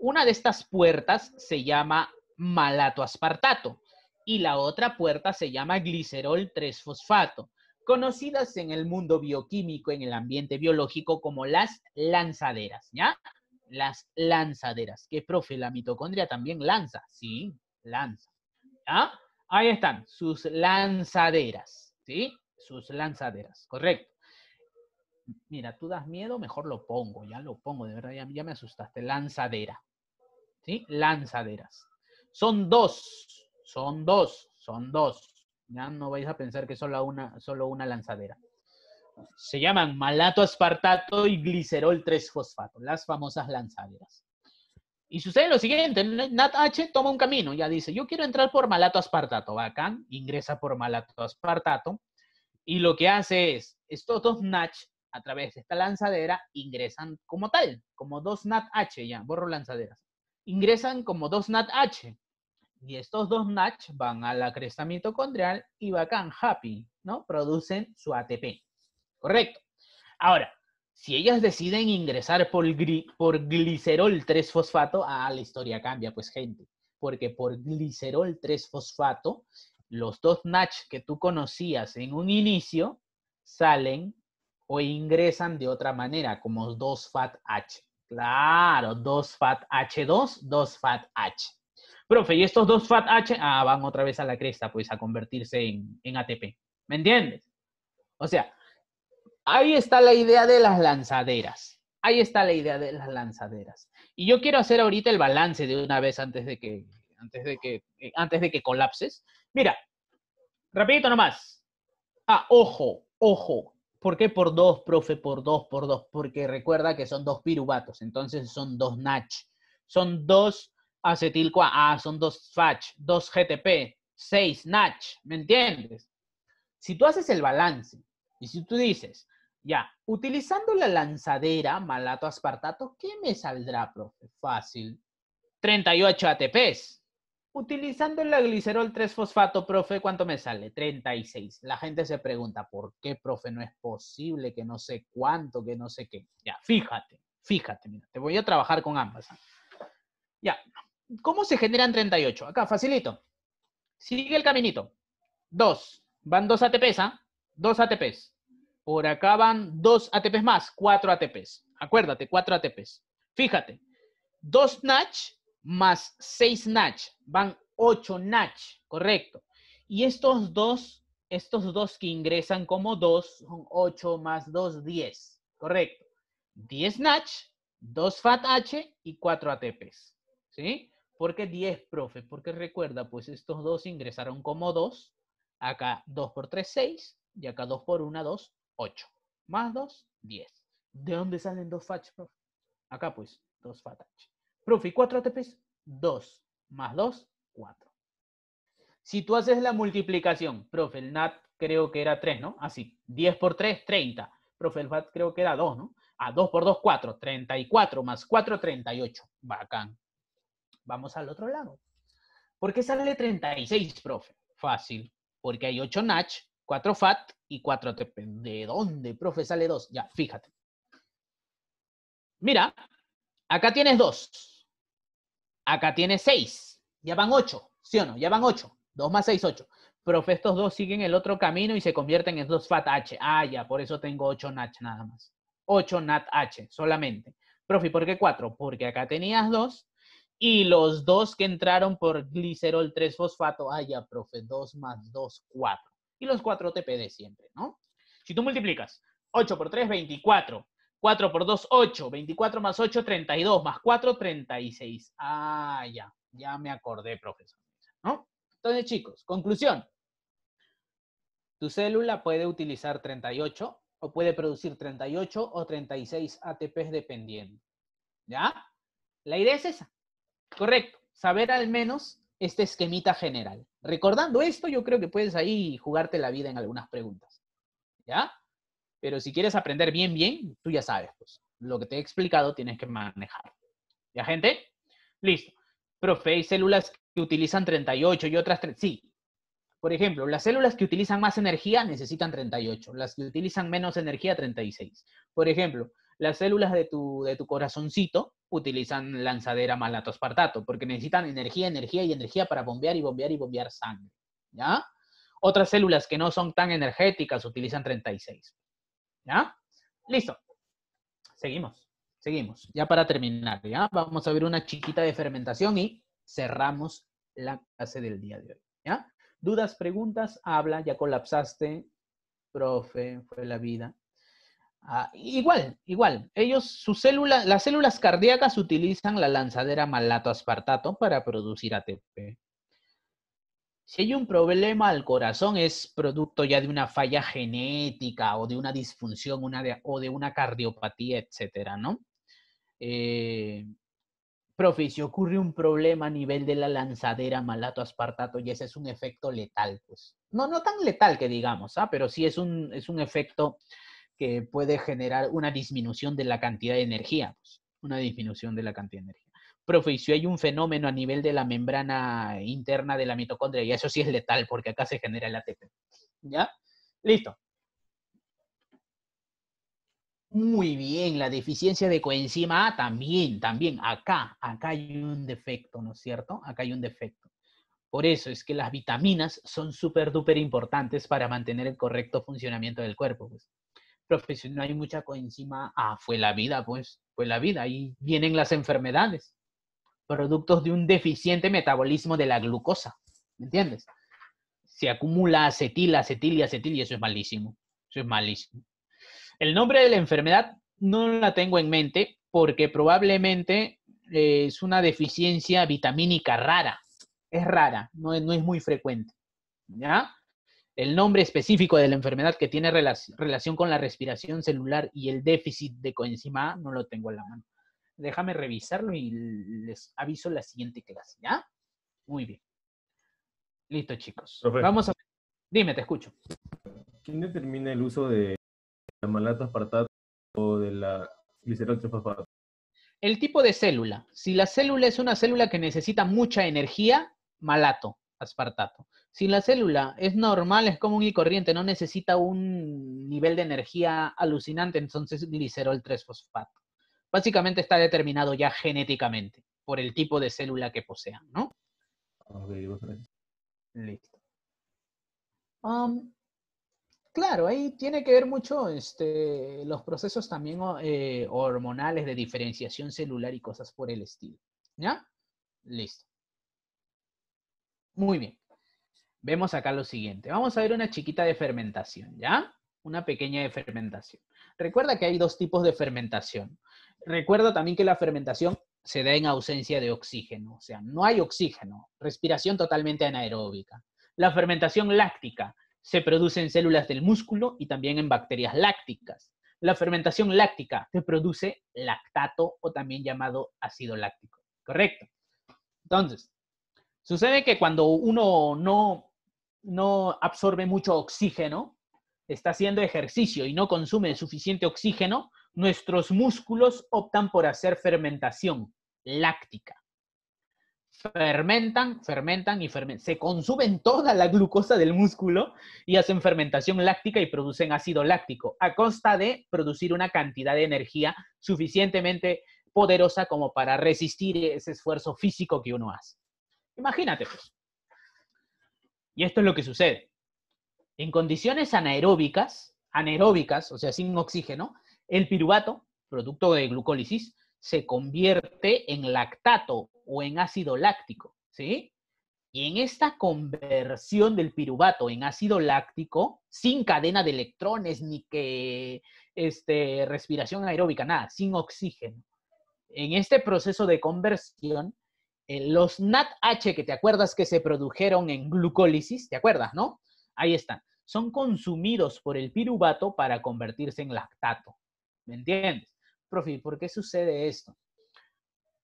Una de estas puertas se llama malato-aspartato y la otra puerta se llama glicerol 3-fosfato conocidas en el mundo bioquímico, en el ambiente biológico, como las lanzaderas, ¿ya? Las lanzaderas. Que, profe, la mitocondria también lanza, sí, lanza. ¿Ya? Ahí están, sus lanzaderas, ¿sí? Sus lanzaderas, correcto. Mira, tú das miedo, mejor lo pongo, ya lo pongo, de verdad, ya, ya me asustaste. Lanzadera, ¿sí? Lanzaderas. Son dos, son dos, son dos. ¿ya? No vais a pensar que es solo una, solo una lanzadera. Se llaman malato aspartato y glicerol 3-fosfato, las famosas lanzaderas. Y sucede lo siguiente, Nat H toma un camino, ya dice, yo quiero entrar por malato aspartato, bacán, ingresa por malato aspartato, y lo que hace es, estos dos NATH a través de esta lanzadera ingresan como tal, como dos NATH ya, borro lanzaderas, ingresan como dos NATH, y estos dos NADH van a la cresta mitocondrial y bacán, happy, ¿no? Producen su ATP. Correcto. Ahora, si ellas deciden ingresar por, glicerol 3-fosfato, ah, la historia cambia, pues gente, porque por glicerol 3-fosfato, los dos NADH que tú conocías en un inicio salen o ingresan de otra manera, como 2-FAT-H. Claro, 2-FAT-H2, 2-FAT-H. Profe, ¿y estos dos Fat H? Ah, van otra vez a la cresta, pues, a convertirse en, ATP. ¿Me entiendes? O sea, ahí está la idea de las lanzaderas. Ahí está la idea de las lanzaderas. Y yo quiero hacer ahorita el balance de una vez antes de que, antes de que, eh, antes de que colapses. Mira, rapidito nomás. Ah, ojo, ojo. ¿Por qué por dos, profe? Por dos, por dos. Porque recuerda que son dos piruvatos, entonces son dos nach. Son dos acetil-CoA. Ah, son dos FACH, dos GTP, seis NACH, ¿me entiendes? Si tú haces el balance y si tú dices, ya, utilizando la lanzadera malato aspartato, ¿qué me saldrá, profe? Fácil. 38 ATPs. Utilizando la glicerol 3-fosfato, profe, ¿cuánto me sale? 36. La gente se pregunta, ¿por qué, profe? No es posible que no sé cuánto, que no sé qué. Ya, fíjate, fíjate, mira, te voy a trabajar con ambas. Ya, ¿Cómo se generan 38? Acá, facilito. Sigue el caminito. 2. Van 2 ATPs, ¿ah? 2 ATPs. Por acá van 2 ATPs más, 4 ATPs. Acuérdate, 4 ATPs. Fíjate, 2 Snatch más 6 Snatch. Van 8 Snatch, ¿correcto? Y estos dos, estos dos que ingresan como 2, son 8 más 2, 10, ¿correcto? 10 Snatch, 2 fat H y 4 ATPs, ¿sí? ¿Por qué 10, profe? Porque recuerda, pues estos dos ingresaron como 2. Acá 2 por 3, 6. Y acá 2 por 1, 2, 8. Más 2, 10. ¿De dónde salen 2 fatch, profe? Acá pues, 2 fatch. Profe, ¿y 4 ATPs? 2 más 2, 4. Si tú haces la multiplicación, profe, el NAT creo que era 3, ¿no? Así, ah, 10 por 3, 30. Profe, el FAT creo que era 2, ¿no? A ah, 2 por 2, 4. 34 más 4, 38. Bacán vamos al otro lado. ¿Por qué sale 36, profe? Fácil, porque hay 8 Natch, 4 FAT y 4 TP. ¿De dónde, profe, sale 2? Ya, fíjate. Mira, acá tienes 2, acá tienes 6, ya van 8, ¿sí o no? Ya van 8, 2 más 6, 8. Profe, estos dos siguen el otro camino y se convierten en 2 FAT H. Ah, ya, por eso tengo 8 Natch nada más. 8 NAT H solamente. Profe, ¿por qué 4? Porque acá tenías 2 y los dos que entraron por glicerol 3-fosfato, ah, ya, profe, 2 más 2, 4. Y los 4 TP de siempre, ¿no? Si tú multiplicas 8 por 3, 24. 4 por 2, 8. 24 más 8, 32. Más 4, 36. Ah, ya. Ya me acordé, profesor. ¿No? Entonces, chicos, conclusión. Tu célula puede utilizar 38 o puede producir 38 o 36 ATPs dependiendo. ¿Ya? La idea es esa. Correcto, saber al menos este esquemita general. Recordando esto, yo creo que puedes ahí jugarte la vida en algunas preguntas. ¿Ya? Pero si quieres aprender bien, bien, tú ya sabes, pues lo que te he explicado tienes que manejar. ¿Ya, gente? Listo. Profe, hay células que utilizan 38 y otras... Sí. Por ejemplo, las células que utilizan más energía necesitan 38, las que utilizan menos energía 36. Por ejemplo, las células de tu, de tu corazoncito utilizan lanzadera malato aspartato porque necesitan energía, energía y energía para bombear y bombear y bombear sangre. ¿Ya? Otras células que no son tan energéticas utilizan 36. ¿Ya? Listo. Seguimos. Seguimos. Ya para terminar, ¿ya? Vamos a ver una chiquita de fermentación y cerramos la clase del día de hoy. ¿Ya? Dudas, preguntas, habla, ya colapsaste, profe, fue la vida. Ah, igual, igual. Ellos, sus células, las células cardíacas utilizan la lanzadera malato aspartato para producir ATP. Si hay un problema al corazón, es producto ya de una falla genética o de una disfunción una o de una cardiopatía, etcétera, ¿no? Eh, profe, si ocurre un problema a nivel de la lanzadera malato aspartato y ese es un efecto letal, pues. No, no tan letal que digamos, ¿ah? pero sí es un, es un efecto que puede generar una disminución de la cantidad de energía, pues, una disminución de la cantidad de energía. Profe, si hay un fenómeno a nivel de la membrana interna de la mitocondria, y eso sí es letal, porque acá se genera el ATP. ¿Ya? Listo. Muy bien, la deficiencia de coenzima A también, también, acá, acá hay un defecto, ¿no es cierto? Acá hay un defecto. Por eso es que las vitaminas son súper, duper importantes para mantener el correcto funcionamiento del cuerpo. Pues profesional hay mucha coenzima A, ah, fue la vida, pues, fue la vida. Ahí vienen las enfermedades, productos de un deficiente metabolismo de la glucosa, ¿me entiendes? Se acumula acetil, acetil y acetil y eso es malísimo, eso es malísimo. El nombre de la enfermedad no la tengo en mente porque probablemente eh, es una deficiencia vitamínica rara, es rara, no es, no es muy frecuente, ¿ya? el nombre específico de la enfermedad que tiene relación con la respiración celular y el déficit de coenzima A no lo tengo en la mano. Déjame revisarlo y les aviso la siguiente clase, ¿ya? Muy bien. Listo, chicos. Vamos a... Dime, te escucho. ¿Quién determina el uso de la malato aspartato o de la trifosfato? El tipo de célula. Si la célula es una célula que necesita mucha energía, malato, aspartato. Si la célula, es normal, es común y corriente, no necesita un nivel de energía alucinante, entonces glicerol 3-fosfato. Básicamente está determinado ya genéticamente por el tipo de célula que posea, ¿no? Listo. claro, ahí tiene que ver mucho este, los procesos también eh, hormonales de diferenciación celular y cosas por el estilo. ¿Ya? Listo. Muy bien vemos acá lo siguiente. Vamos a ver una chiquita de fermentación, ¿ya? Una pequeña de fermentación. Recuerda que hay dos tipos de fermentación. Recuerda también que la fermentación se da en ausencia de oxígeno, o sea, no hay oxígeno, respiración totalmente anaeróbica. La fermentación láctica se produce en células del músculo y también en bacterias lácticas. La fermentación láctica se produce lactato o también llamado ácido láctico, ¿correcto? Entonces, sucede que cuando uno no no absorbe mucho oxígeno, está haciendo ejercicio y no consume suficiente oxígeno, nuestros músculos optan por hacer fermentación láctica. Fermentan, fermentan y fermentan. Se consumen toda la glucosa del músculo y hacen fermentación láctica y producen ácido láctico, a costa de producir una cantidad de energía suficientemente poderosa como para resistir ese esfuerzo físico que uno hace. Imagínate, pues, y esto es lo que sucede. En condiciones anaeróbicas, anaeróbicas, o sea, sin oxígeno, el piruvato, producto de glucólisis, se convierte en lactato o en ácido láctico, ¿sí? Y en esta conversión del piruvato en ácido láctico, sin cadena de electrones ni que este, respiración aeróbica, nada, sin oxígeno, en este proceso de conversión, eh, los NADH que te acuerdas que se produjeron en glucólisis, ¿te acuerdas, no? Ahí están. Son consumidos por el piruvato para convertirse en lactato. ¿Me entiendes? Profi, ¿por qué sucede esto?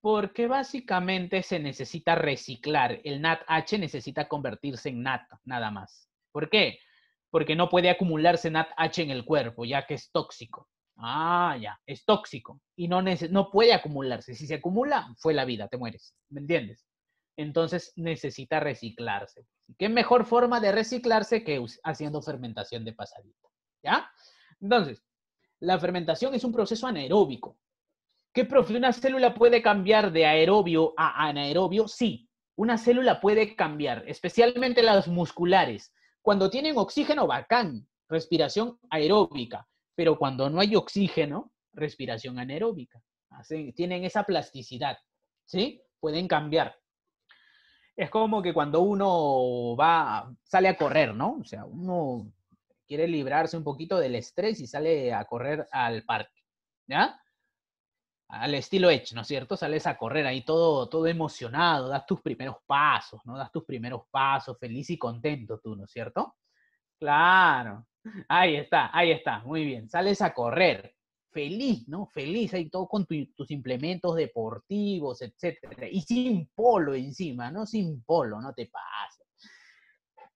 Porque básicamente se necesita reciclar. El NADH necesita convertirse en NAT, nada más. ¿Por qué? Porque no puede acumularse NADH en el cuerpo, ya que es tóxico. Ah, ya, es tóxico y no, puede acumularse. Si se acumula, fue la vida, te mueres, ¿me entiendes? Entonces necesita reciclarse. Pues, ¿Qué mejor forma de reciclarse que haciendo fermentación de pasadita? ¿Ya? Entonces, la fermentación es un proceso anaeróbico. ¿Qué profe? ¿Una célula puede cambiar de aerobio a anaerobio? Sí, una célula puede cambiar, especialmente las musculares. Cuando tienen oxígeno, bacán, respiración aeróbica pero cuando no hay oxígeno, respiración anaeróbica. tienen esa plasticidad, ¿sí? Pueden cambiar. Es como que cuando uno va, sale a correr, ¿no? O sea, uno quiere librarse un poquito del estrés y sale a correr al parque, ¿ya? Al estilo Edge, ¿no es cierto? Sales a correr ahí todo, todo emocionado, das tus primeros pasos, ¿no? Das tus primeros pasos, feliz y contento tú, ¿no es cierto? Claro, Ahí está, ahí está, muy bien. Sales a correr, feliz, ¿no? Feliz, ahí todo con tus implementos deportivos, etcétera. Y sin polo encima, ¿no? Sin polo, no te pasa.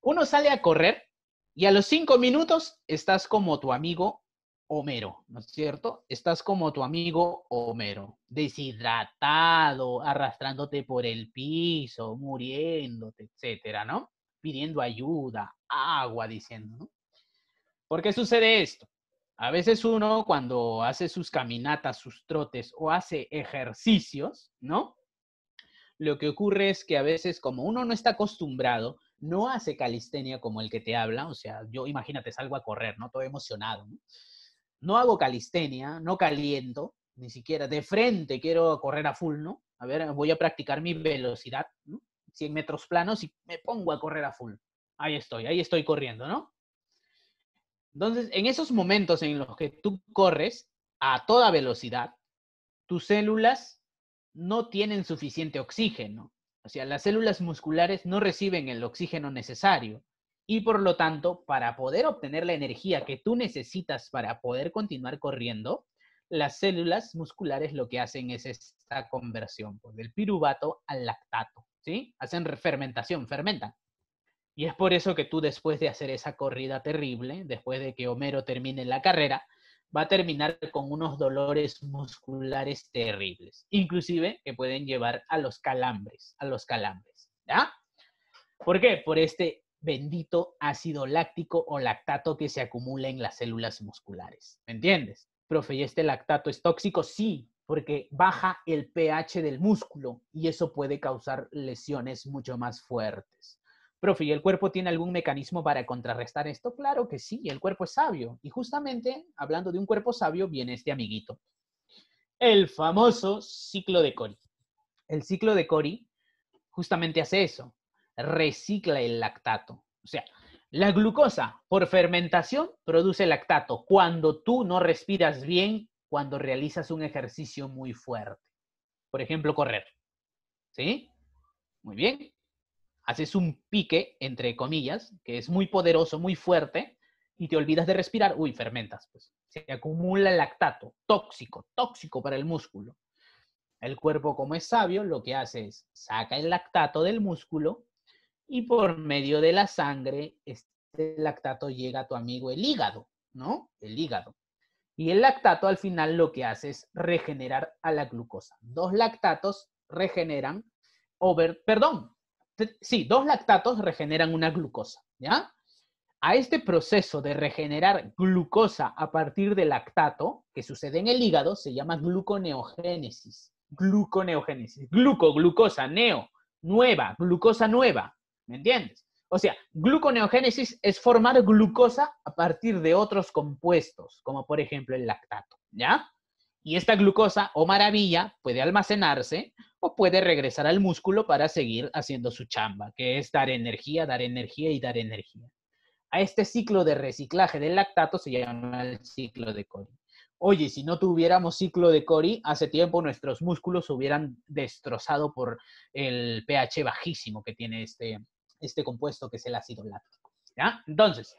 Uno sale a correr y a los cinco minutos estás como tu amigo Homero, ¿no es cierto? Estás como tu amigo Homero, deshidratado, arrastrándote por el piso, muriéndote, etcétera, ¿no? Pidiendo ayuda, agua, diciendo, ¿no? ¿Por qué sucede esto? A veces uno cuando hace sus caminatas, sus trotes o hace ejercicios, ¿no? Lo que ocurre es que a veces como uno no está acostumbrado, no hace calistenia como el que te habla, o sea, yo imagínate, salgo a correr, ¿no? Todo emocionado, ¿no? hago calistenia, no caliento, ni siquiera de frente quiero correr a full, ¿no? A ver, voy a practicar mi velocidad, ¿no? 100 metros planos y me pongo a correr a full. Ahí estoy, ahí estoy corriendo, ¿no? Entonces, en esos momentos en los que tú corres a toda velocidad, tus células no tienen suficiente oxígeno. O sea, las células musculares no reciben el oxígeno necesario. Y por lo tanto, para poder obtener la energía que tú necesitas para poder continuar corriendo, las células musculares lo que hacen es esta conversión pues, del piruvato al lactato, Hacen fermentación, fermentan. Y es por eso que tú después de hacer esa corrida terrible, después de que Homero termine la carrera, va a terminar con unos dolores musculares terribles, inclusive que pueden llevar a los calambres, a los calambres, ¿ya? ¿Por qué? Por este bendito ácido láctico o lactato que se acumula en las células musculares, ¿me entiendes? Profe, ¿y este lactato es tóxico? Sí, porque baja el pH del músculo y eso puede causar lesiones mucho más fuertes. Profe, ¿y el cuerpo tiene algún mecanismo para contrarrestar esto? Claro que sí, el cuerpo es sabio. Y justamente, hablando de un cuerpo sabio, viene este amiguito. El famoso ciclo de Cori. El ciclo de Cori justamente hace eso, recicla el lactato. O sea, la glucosa por fermentación produce lactato cuando tú no respiras bien, cuando realizas un ejercicio muy fuerte. Por ejemplo, correr. ¿Sí? Muy bien haces un pique, entre comillas, que es muy poderoso, muy fuerte, y te olvidas de respirar, uy, fermentas, pues se acumula lactato, tóxico, tóxico para el músculo. El cuerpo, como es sabio, lo que hace es saca el lactato del músculo y por medio de la sangre, este lactato llega a tu amigo el hígado, ¿no? El hígado. Y el lactato al final lo que hace es regenerar a la glucosa. Dos lactatos regeneran, over, perdón, sí, dos lactatos regeneran una glucosa, ¿ya? A este proceso de regenerar glucosa a partir de lactato, que sucede en el hígado, se llama gluconeogénesis. Gluconeogénesis. Gluco, glucosa, neo, nueva, glucosa nueva. ¿Me entiendes? O sea, gluconeogénesis es formar glucosa a partir de otros compuestos, como por ejemplo el lactato, ¿ya? Y esta glucosa, o maravilla, puede almacenarse o puede regresar al músculo para seguir haciendo su chamba, que es dar energía, dar energía y dar energía. A este ciclo de reciclaje del lactato se llama el ciclo de Cori. Oye, si no tuviéramos ciclo de Cori, hace tiempo nuestros músculos se hubieran destrozado por el pH bajísimo que tiene este, este compuesto, que es el ácido láctico. ¿ya? Entonces,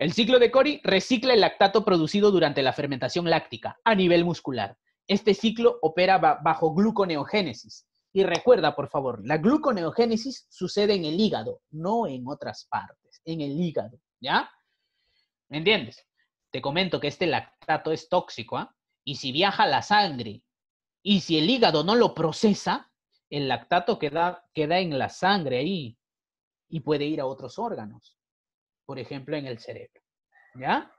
el ciclo de Cori recicla el lactato producido durante la fermentación láctica a nivel muscular. Este ciclo opera bajo gluconeogénesis. Y recuerda, por favor, la gluconeogénesis sucede en el hígado, no en otras partes, en el hígado, ¿ya? ¿Me entiendes? Te comento que este lactato es tóxico, ¿ah? Y si viaja la sangre y si el hígado no lo procesa, el lactato queda, queda en la sangre ahí y puede ir a otros órganos, por ejemplo, en el cerebro, ¿ya?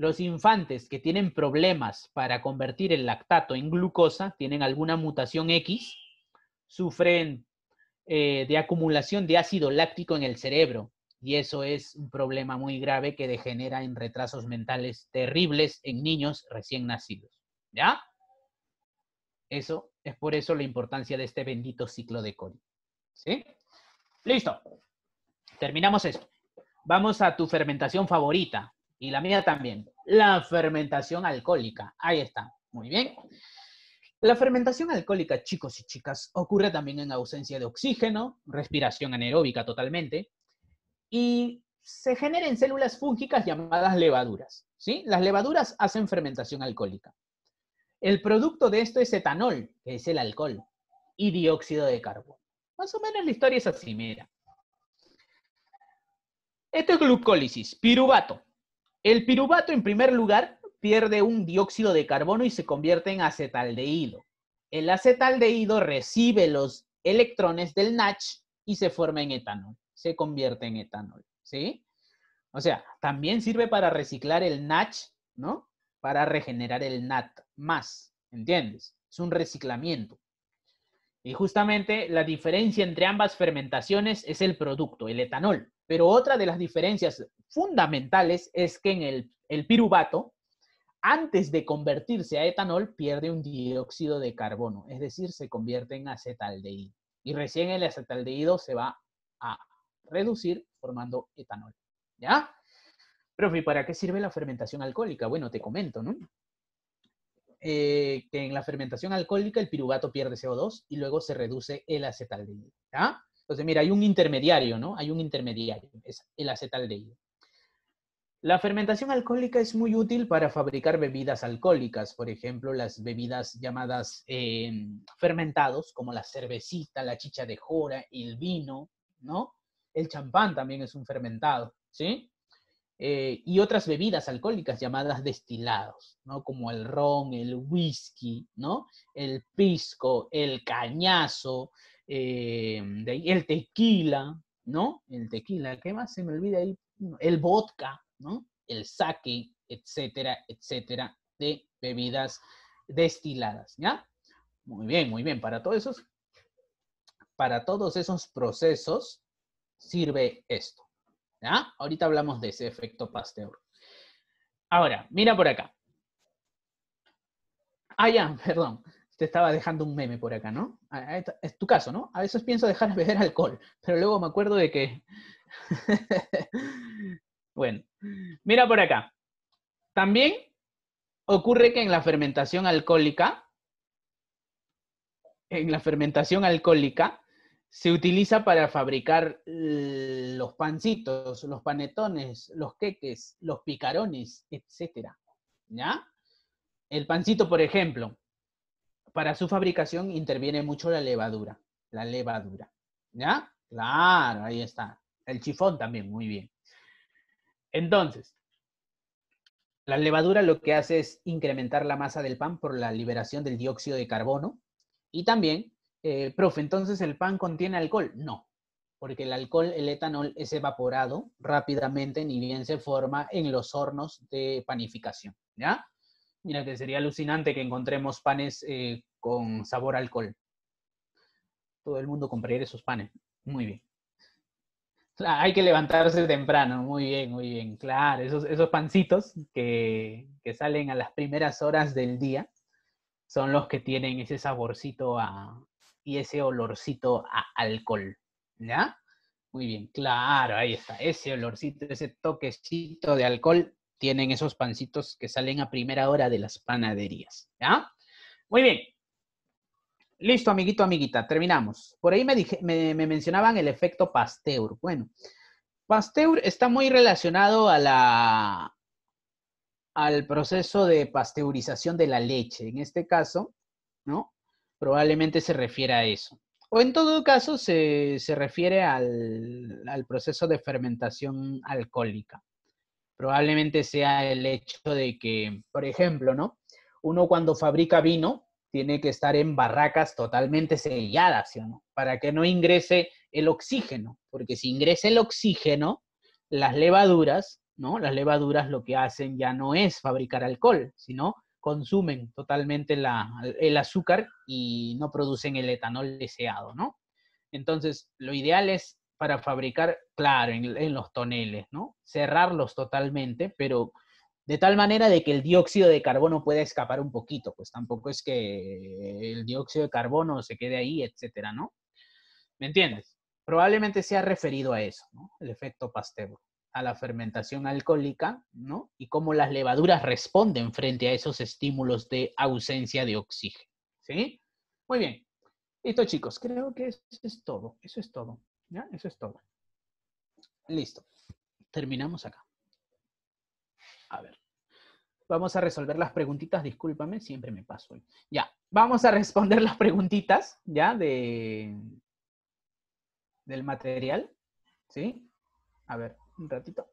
Los infantes que tienen problemas para convertir el lactato en glucosa, tienen alguna mutación X, sufren eh, de acumulación de ácido láctico en el cerebro. Y eso es un problema muy grave que degenera en retrasos mentales terribles en niños recién nacidos. ¿Ya? Eso es por eso la importancia de este bendito ciclo de coli. ¿Sí? Listo. Terminamos esto. Vamos a tu fermentación favorita, y la mía también. La fermentación alcohólica. Ahí está. Muy bien. La fermentación alcohólica, chicos y chicas, ocurre también en ausencia de oxígeno, respiración anaeróbica totalmente, y se genera células fúngicas llamadas levaduras. ¿sí? Las levaduras hacen fermentación alcohólica. El producto de esto es etanol, que es el alcohol, y dióxido de carbono. Más o menos la historia es así, mira. Esto es glucólisis, piruvato, el piruvato, en primer lugar, pierde un dióxido de carbono y se convierte en acetaldehído. El acetaldehído recibe los electrones del NACH y se forma en etanol, se convierte en etanol, ¿sí? O sea, también sirve para reciclar el NACH, ¿no? Para regenerar el NAT más, ¿entiendes? Es un reciclamiento. Y justamente la diferencia entre ambas fermentaciones es el producto, el etanol. Pero otra de las diferencias fundamentales es que en el, piruvato, antes de convertirse a etanol, pierde un dióxido de carbono, es decir, se convierte en acetaldehído. Y recién el acetaldehído se va a reducir formando etanol. ¿Ya? Profe, ¿para qué sirve la fermentación alcohólica? Bueno, te comento, ¿no? Eh, que en la fermentación alcohólica el piruvato pierde CO2 y luego se reduce el acetaldehído. ¿Ya? Entonces, mira, hay un intermediario, ¿no? Hay un intermediario, es el acetaldehído. La fermentación alcohólica es muy útil para fabricar bebidas alcohólicas, por ejemplo, las bebidas llamadas em, fermentados, como la cervecita, la chicha de jora, el vino, ¿no? El champán también es un fermentado, ¿sí? Eh, y otras bebidas alcohólicas llamadas destilados, ¿no? Como el ron, el whisky, ¿no? El pisco, el cañazo, eh, el tequila, ¿no? El tequila, ¿qué más se me olvida ahí? El vodka, ¿no? El sake, etcétera, etcétera, de bebidas destiladas, ¿ya? Muy bien, muy bien. Para todos esos, para todos esos procesos sirve esto, ¿ya? Ahorita hablamos de ese efecto Pasteur. Ahora, mira por acá. Ah, ya, perdón te estaba dejando un meme por acá, ¿no? Es tu caso, ¿no? A veces pienso dejar de beber alcohol, pero luego me acuerdo de que... bueno, mira por acá. También ocurre que en la fermentación alcohólica, en la fermentación alcohólica, se utiliza para fabricar los pancitos, los panetones, los queques, los picarones, etc. ¿Ya? El pancito, por ejemplo, para su fabricación interviene mucho la levadura. La levadura. ¿Ya? Claro, ahí está. El chifón también, muy bien. Entonces, la levadura lo que hace es incrementar la masa del pan por la liberación del dióxido de carbono y también, eh, profe, entonces el pan contiene alcohol. No, porque el alcohol, el etanol, es evaporado rápidamente, ni bien se forma en los hornos de panificación. ¿Ya? Mira, que sería alucinante que encontremos panes eh, con sabor a alcohol. Todo el mundo compraría esos panes. Muy bien. Ah, hay que levantarse temprano, muy bien, muy bien, claro. Esos, esos pancitos que, salen a las primeras horas del día son los que tienen ese saborcito a, y ese olorcito a alcohol, ¿ya? Muy bien, claro, ahí está, ese olorcito, ese toquecito de alcohol tienen esos pancitos que salen a primera hora de las panaderías. ¿Ya? Muy bien. Listo, amiguito, amiguita, terminamos. Por ahí me, mencionaban el efecto Pasteur. Bueno, Pasteur está muy relacionado a la, al proceso de pasteurización de la leche. En este caso, ¿no? Probablemente se refiere a eso. O en todo caso, se, refiere al proceso de fermentación alcohólica probablemente sea el hecho de que, por ejemplo, ¿no? Uno cuando fabrica vino tiene que estar en barracas totalmente selladas, Para que no ingrese el oxígeno, porque si ingresa el oxígeno, las levaduras, ¿no? Las levaduras lo que hacen ya no es fabricar alcohol, sino consumen totalmente el azúcar y no producen el etanol deseado, ¿no? Entonces, lo ideal es para fabricar, claro, en, los toneles, ¿no? Cerrarlos totalmente, pero de tal manera de que el dióxido de carbono pueda escapar un poquito, pues tampoco es que el dióxido de carbono se quede ahí, etcétera, ¿no? ¿Me entiendes? Probablemente se ha referido a eso, ¿no? El efecto Pasteur, a la fermentación alcohólica, ¿no? Y cómo las levaduras responden frente a esos estímulos de ausencia de oxígeno, ¿sí? Muy bien. Listo, chicos, creo que eso es todo, eso es todo. ¿Ya? Eso es todo. Listo. Terminamos acá. A ver. Vamos a resolver las preguntitas. Discúlpame, siempre me paso. Ya. Vamos a responder las preguntitas, ¿ya? De, del material. ¿Sí? A ver, un ratito.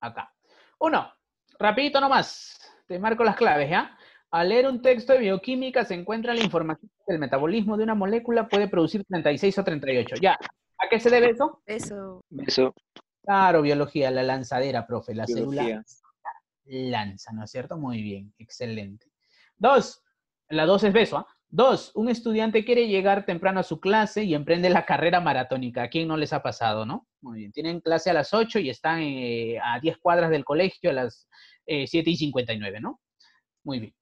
Acá. Uno. Rapidito nomás. Te marco las claves, ¿ya? Al leer un texto de bioquímica se encuentra la información que el metabolismo de una molécula puede producir 36 o 38. Ya, ¿A qué se debe eso? Eso. Eso. Claro, biología, la lanzadera, profe, la biología. célula lanza, ¿no es cierto? Muy bien, excelente. Dos, la dos es beso, ¿ah? Dos, un estudiante quiere llegar temprano a su clase y emprende la carrera maratónica. ¿A quién no les ha pasado, no? Muy bien, tienen clase a las 8 y están eh, a 10 cuadras del colegio a las eh, y 7 y 59, ¿no? Muy bien.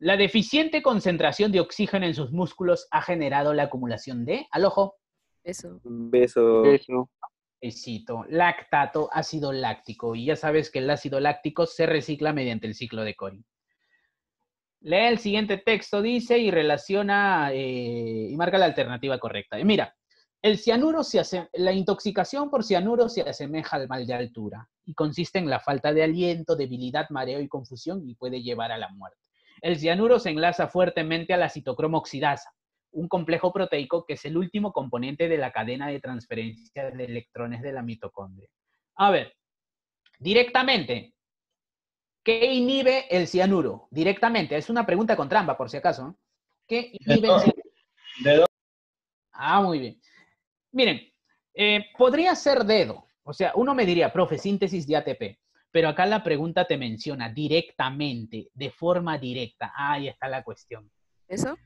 La deficiente concentración de oxígeno en sus músculos ha generado la acumulación de, al ojo, Beso. Beso. Beso. Besito. Lactato, ácido láctico. Y ya sabes que el ácido láctico se recicla mediante el ciclo de Cori. Lee el siguiente texto, dice, y relaciona eh, y marca la alternativa correcta. mira, el cianuro se la intoxicación por cianuro se asemeja al mal de altura y consiste en la falta de aliento, debilidad, mareo y confusión y puede llevar a la muerte. El cianuro se enlaza fuertemente a la citocromo oxidasa, un complejo proteico que es el último componente de la cadena de transferencia de electrones de la mitocondria. A ver, directamente, ¿qué inhibe el cianuro? Directamente, es una pregunta con trampa, por si acaso. ¿Qué inhibe el cianuro? Dedo. Ah, muy bien. Miren, eh, podría ser dedo. O sea, uno me diría, profe, síntesis de ATP. Pero acá la pregunta te menciona directamente, de forma directa. Ahí está la cuestión. ¿Eso?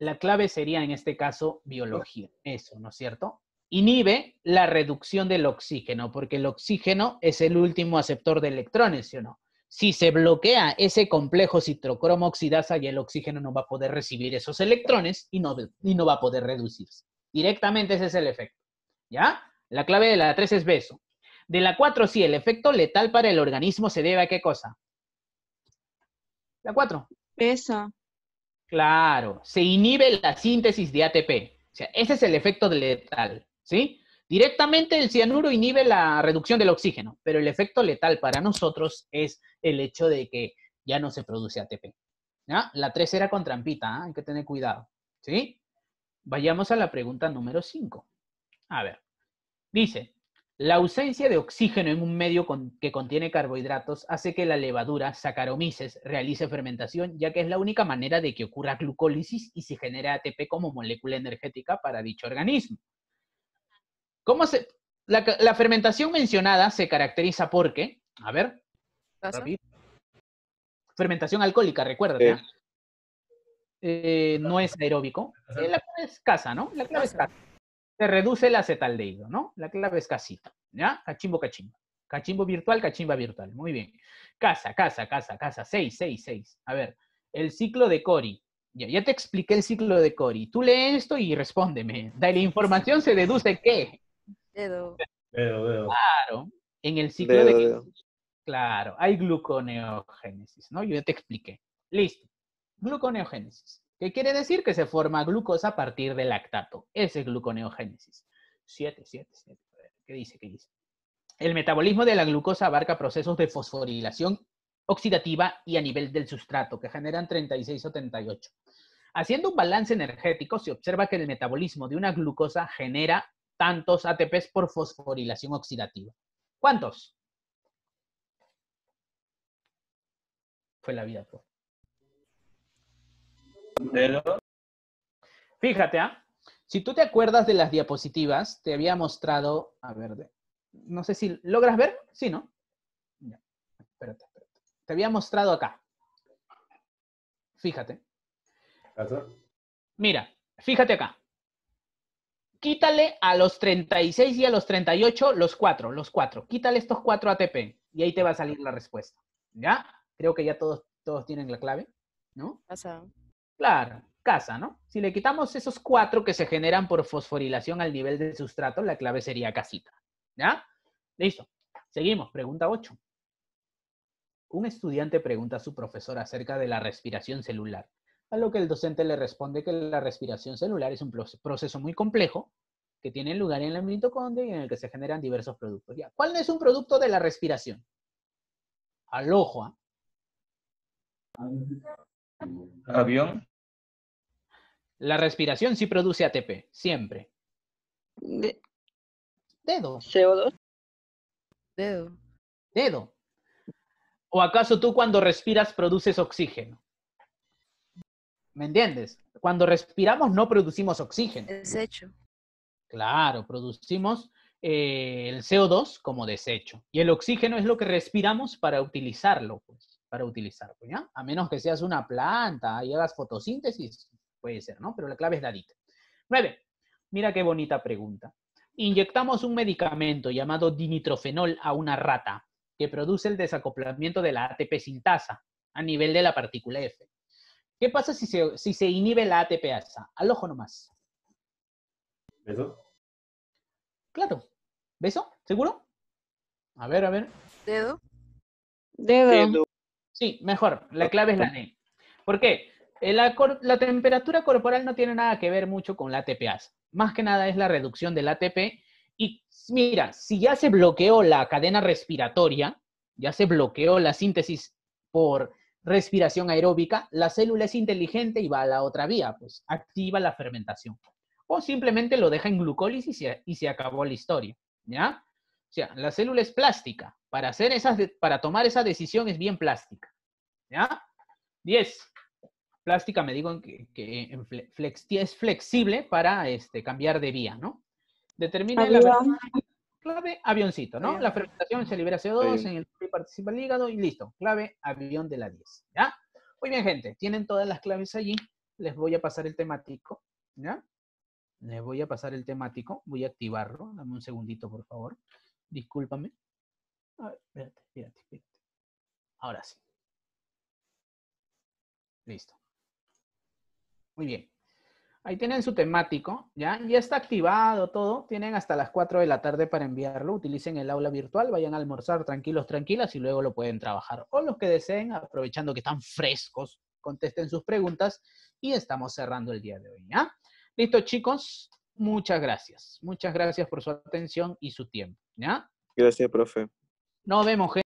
la clave sería en este caso biología, eso, ¿no es cierto? Inhibe la reducción del oxígeno, porque el oxígeno es el último aceptor de electrones, ¿sí o no? Si se bloquea ese complejo citrocromo oxidasa, ya el oxígeno no va a poder recibir esos electrones y no, y no va a poder reducirse. Directamente ese es el efecto, ¿ya? La clave de la 3 es beso. De la 4, sí, el efecto letal para el organismo se debe a qué cosa? La 4. Beso. Claro, se inhibe la síntesis de ATP. O sea, ese es el efecto letal, ¿sí? Directamente el cianuro inhibe la reducción del oxígeno, pero el efecto letal para nosotros es el hecho de que ya no se produce ATP. ¿Ya? La 3 era con trampita, ¿ah? hay que tener cuidado, ¿sí? Vayamos a la pregunta número 5. A ver, dice, la ausencia de oxígeno en un medio que contiene carbohidratos hace que la levadura Saccharomyces realice fermentación, ya que es la única manera de que ocurra glucólisis y se genere ATP como molécula energética para dicho organismo. ¿Cómo se, la, fermentación mencionada se caracteriza porque, a ver, fermentación alcohólica, recuerda, eh, no es aeróbico. Eh, la clave es casa, ¿no? La clave es se reduce el acetaldehído, ¿no? La clave es casita, ¿ya? Cachimbo, cachimbo. Cachimbo virtual, cachimba virtual. Muy bien. Casa, casa, casa, casa. Seis, seis, seis. A ver, el ciclo de Cori. Ya, te expliqué el ciclo de Cori. Tú lee esto y respóndeme. De la información se deduce qué. Claro. En el ciclo de... Claro, hay gluconeogénesis, ¿no? Yo ya te expliqué. Listo. Gluconeogénesis. ¿Qué quiere decir? Que se forma glucosa a partir del lactato. Ese es gluconeogénesis. 7, 7, 7. ¿Qué dice? ¿Qué dice? El metabolismo de la glucosa abarca procesos de fosforilación oxidativa y a nivel del sustrato, que generan 36 o 38. Haciendo un balance energético, se observa que el metabolismo de una glucosa genera tantos ATPs por fosforilación oxidativa. ¿Cuántos? Fue la vida. propia pues. Fíjate, ¿ah? si tú te acuerdas de las diapositivas, te había mostrado, a ver, no sé si logras ver, sí, ¿no? espérate, espérate. Te había mostrado acá. Fíjate. Mira, fíjate acá. Quítale a los 36 y a los 38 los cuatro, los cuatro. Quítale estos cuatro ATP y ahí te va a salir la respuesta. ¿Ya? Creo que ya todos, todos tienen la clave, ¿no? Claro, casa, ¿no? Si le quitamos esos cuatro que se generan por fosforilación al nivel del sustrato, la clave sería casita. ¿Ya? Listo. Seguimos. Pregunta 8. Un estudiante pregunta a su profesor acerca de la respiración celular, a lo que el docente le responde que la respiración celular es un proceso muy complejo que tiene lugar en la mitocondria y en el que se generan diversos productos. ¿Ya? ¿Cuál es un producto de la respiración? Al ¿ah? Avión. La respiración sí produce ATP, siempre. Dedo. CO2. Dedo. Dedo. ¿O acaso tú cuando respiras produces oxígeno? ¿Me entiendes? Cuando respiramos no producimos oxígeno. Desecho. Claro, producimos eh, el CO2 como desecho. Y el oxígeno es lo que respiramos para utilizarlo, pues, para utilizarlo, ¿ya? A menos que seas una planta y hagas fotosíntesis, Puede ser, ¿no? Pero la clave es la Nueve. Mira qué bonita pregunta. Inyectamos un medicamento llamado dinitrofenol a una rata que produce el desacoplamiento de la ATP sintasa a nivel de la partícula F. ¿Qué pasa si se, si se inhibe la asa? Al ojo nomás. ¿Beso? Claro. ¿Beso? ¿Seguro? A ver, a ver. Dedo. Dedo. Sí, mejor. La clave es la D. ¿Por qué? Eh, la, temperatura corporal no tiene nada que ver mucho con la ATPase. Más que nada es la reducción del ATP. Y mira, si ya se bloqueó la cadena respiratoria, ya se bloqueó la síntesis por respiración aeróbica, la célula es inteligente y va a la otra vía, pues activa la fermentación. O simplemente lo deja en glucólisis y se, acabó la historia, ¿ya? O sea, la célula es plástica. Para, hacer esas, para tomar esa decisión es bien plástica, ¿ya? 10 plástica me digo que, es flexible para este, cambiar de vía, ¿no? Determina la clave avioncito, ¿no? La fermentación se libera CO2, en el que participa el hígado y listo, clave avión de la 10, ¿ya? Muy bien, gente, tienen todas las claves allí. Les voy a pasar el temático, ¿ya? Les voy a pasar el temático, voy a activarlo, dame un segundito, por favor. Discúlpame. A ver, espérate, espérate. Ahora sí. Listo. Muy bien. Ahí tienen su temático, ¿ya? Ya está activado todo. Tienen hasta las 4 de la tarde para enviarlo. Utilicen el aula virtual, vayan a almorzar tranquilos, tranquilas y luego lo pueden trabajar. O los que deseen, aprovechando que están frescos, contesten sus preguntas y estamos cerrando el día de hoy, ¿ya? Listo, chicos. Muchas gracias. Muchas gracias por su atención y su tiempo, ¿ya? Gracias, profe. Nos vemos,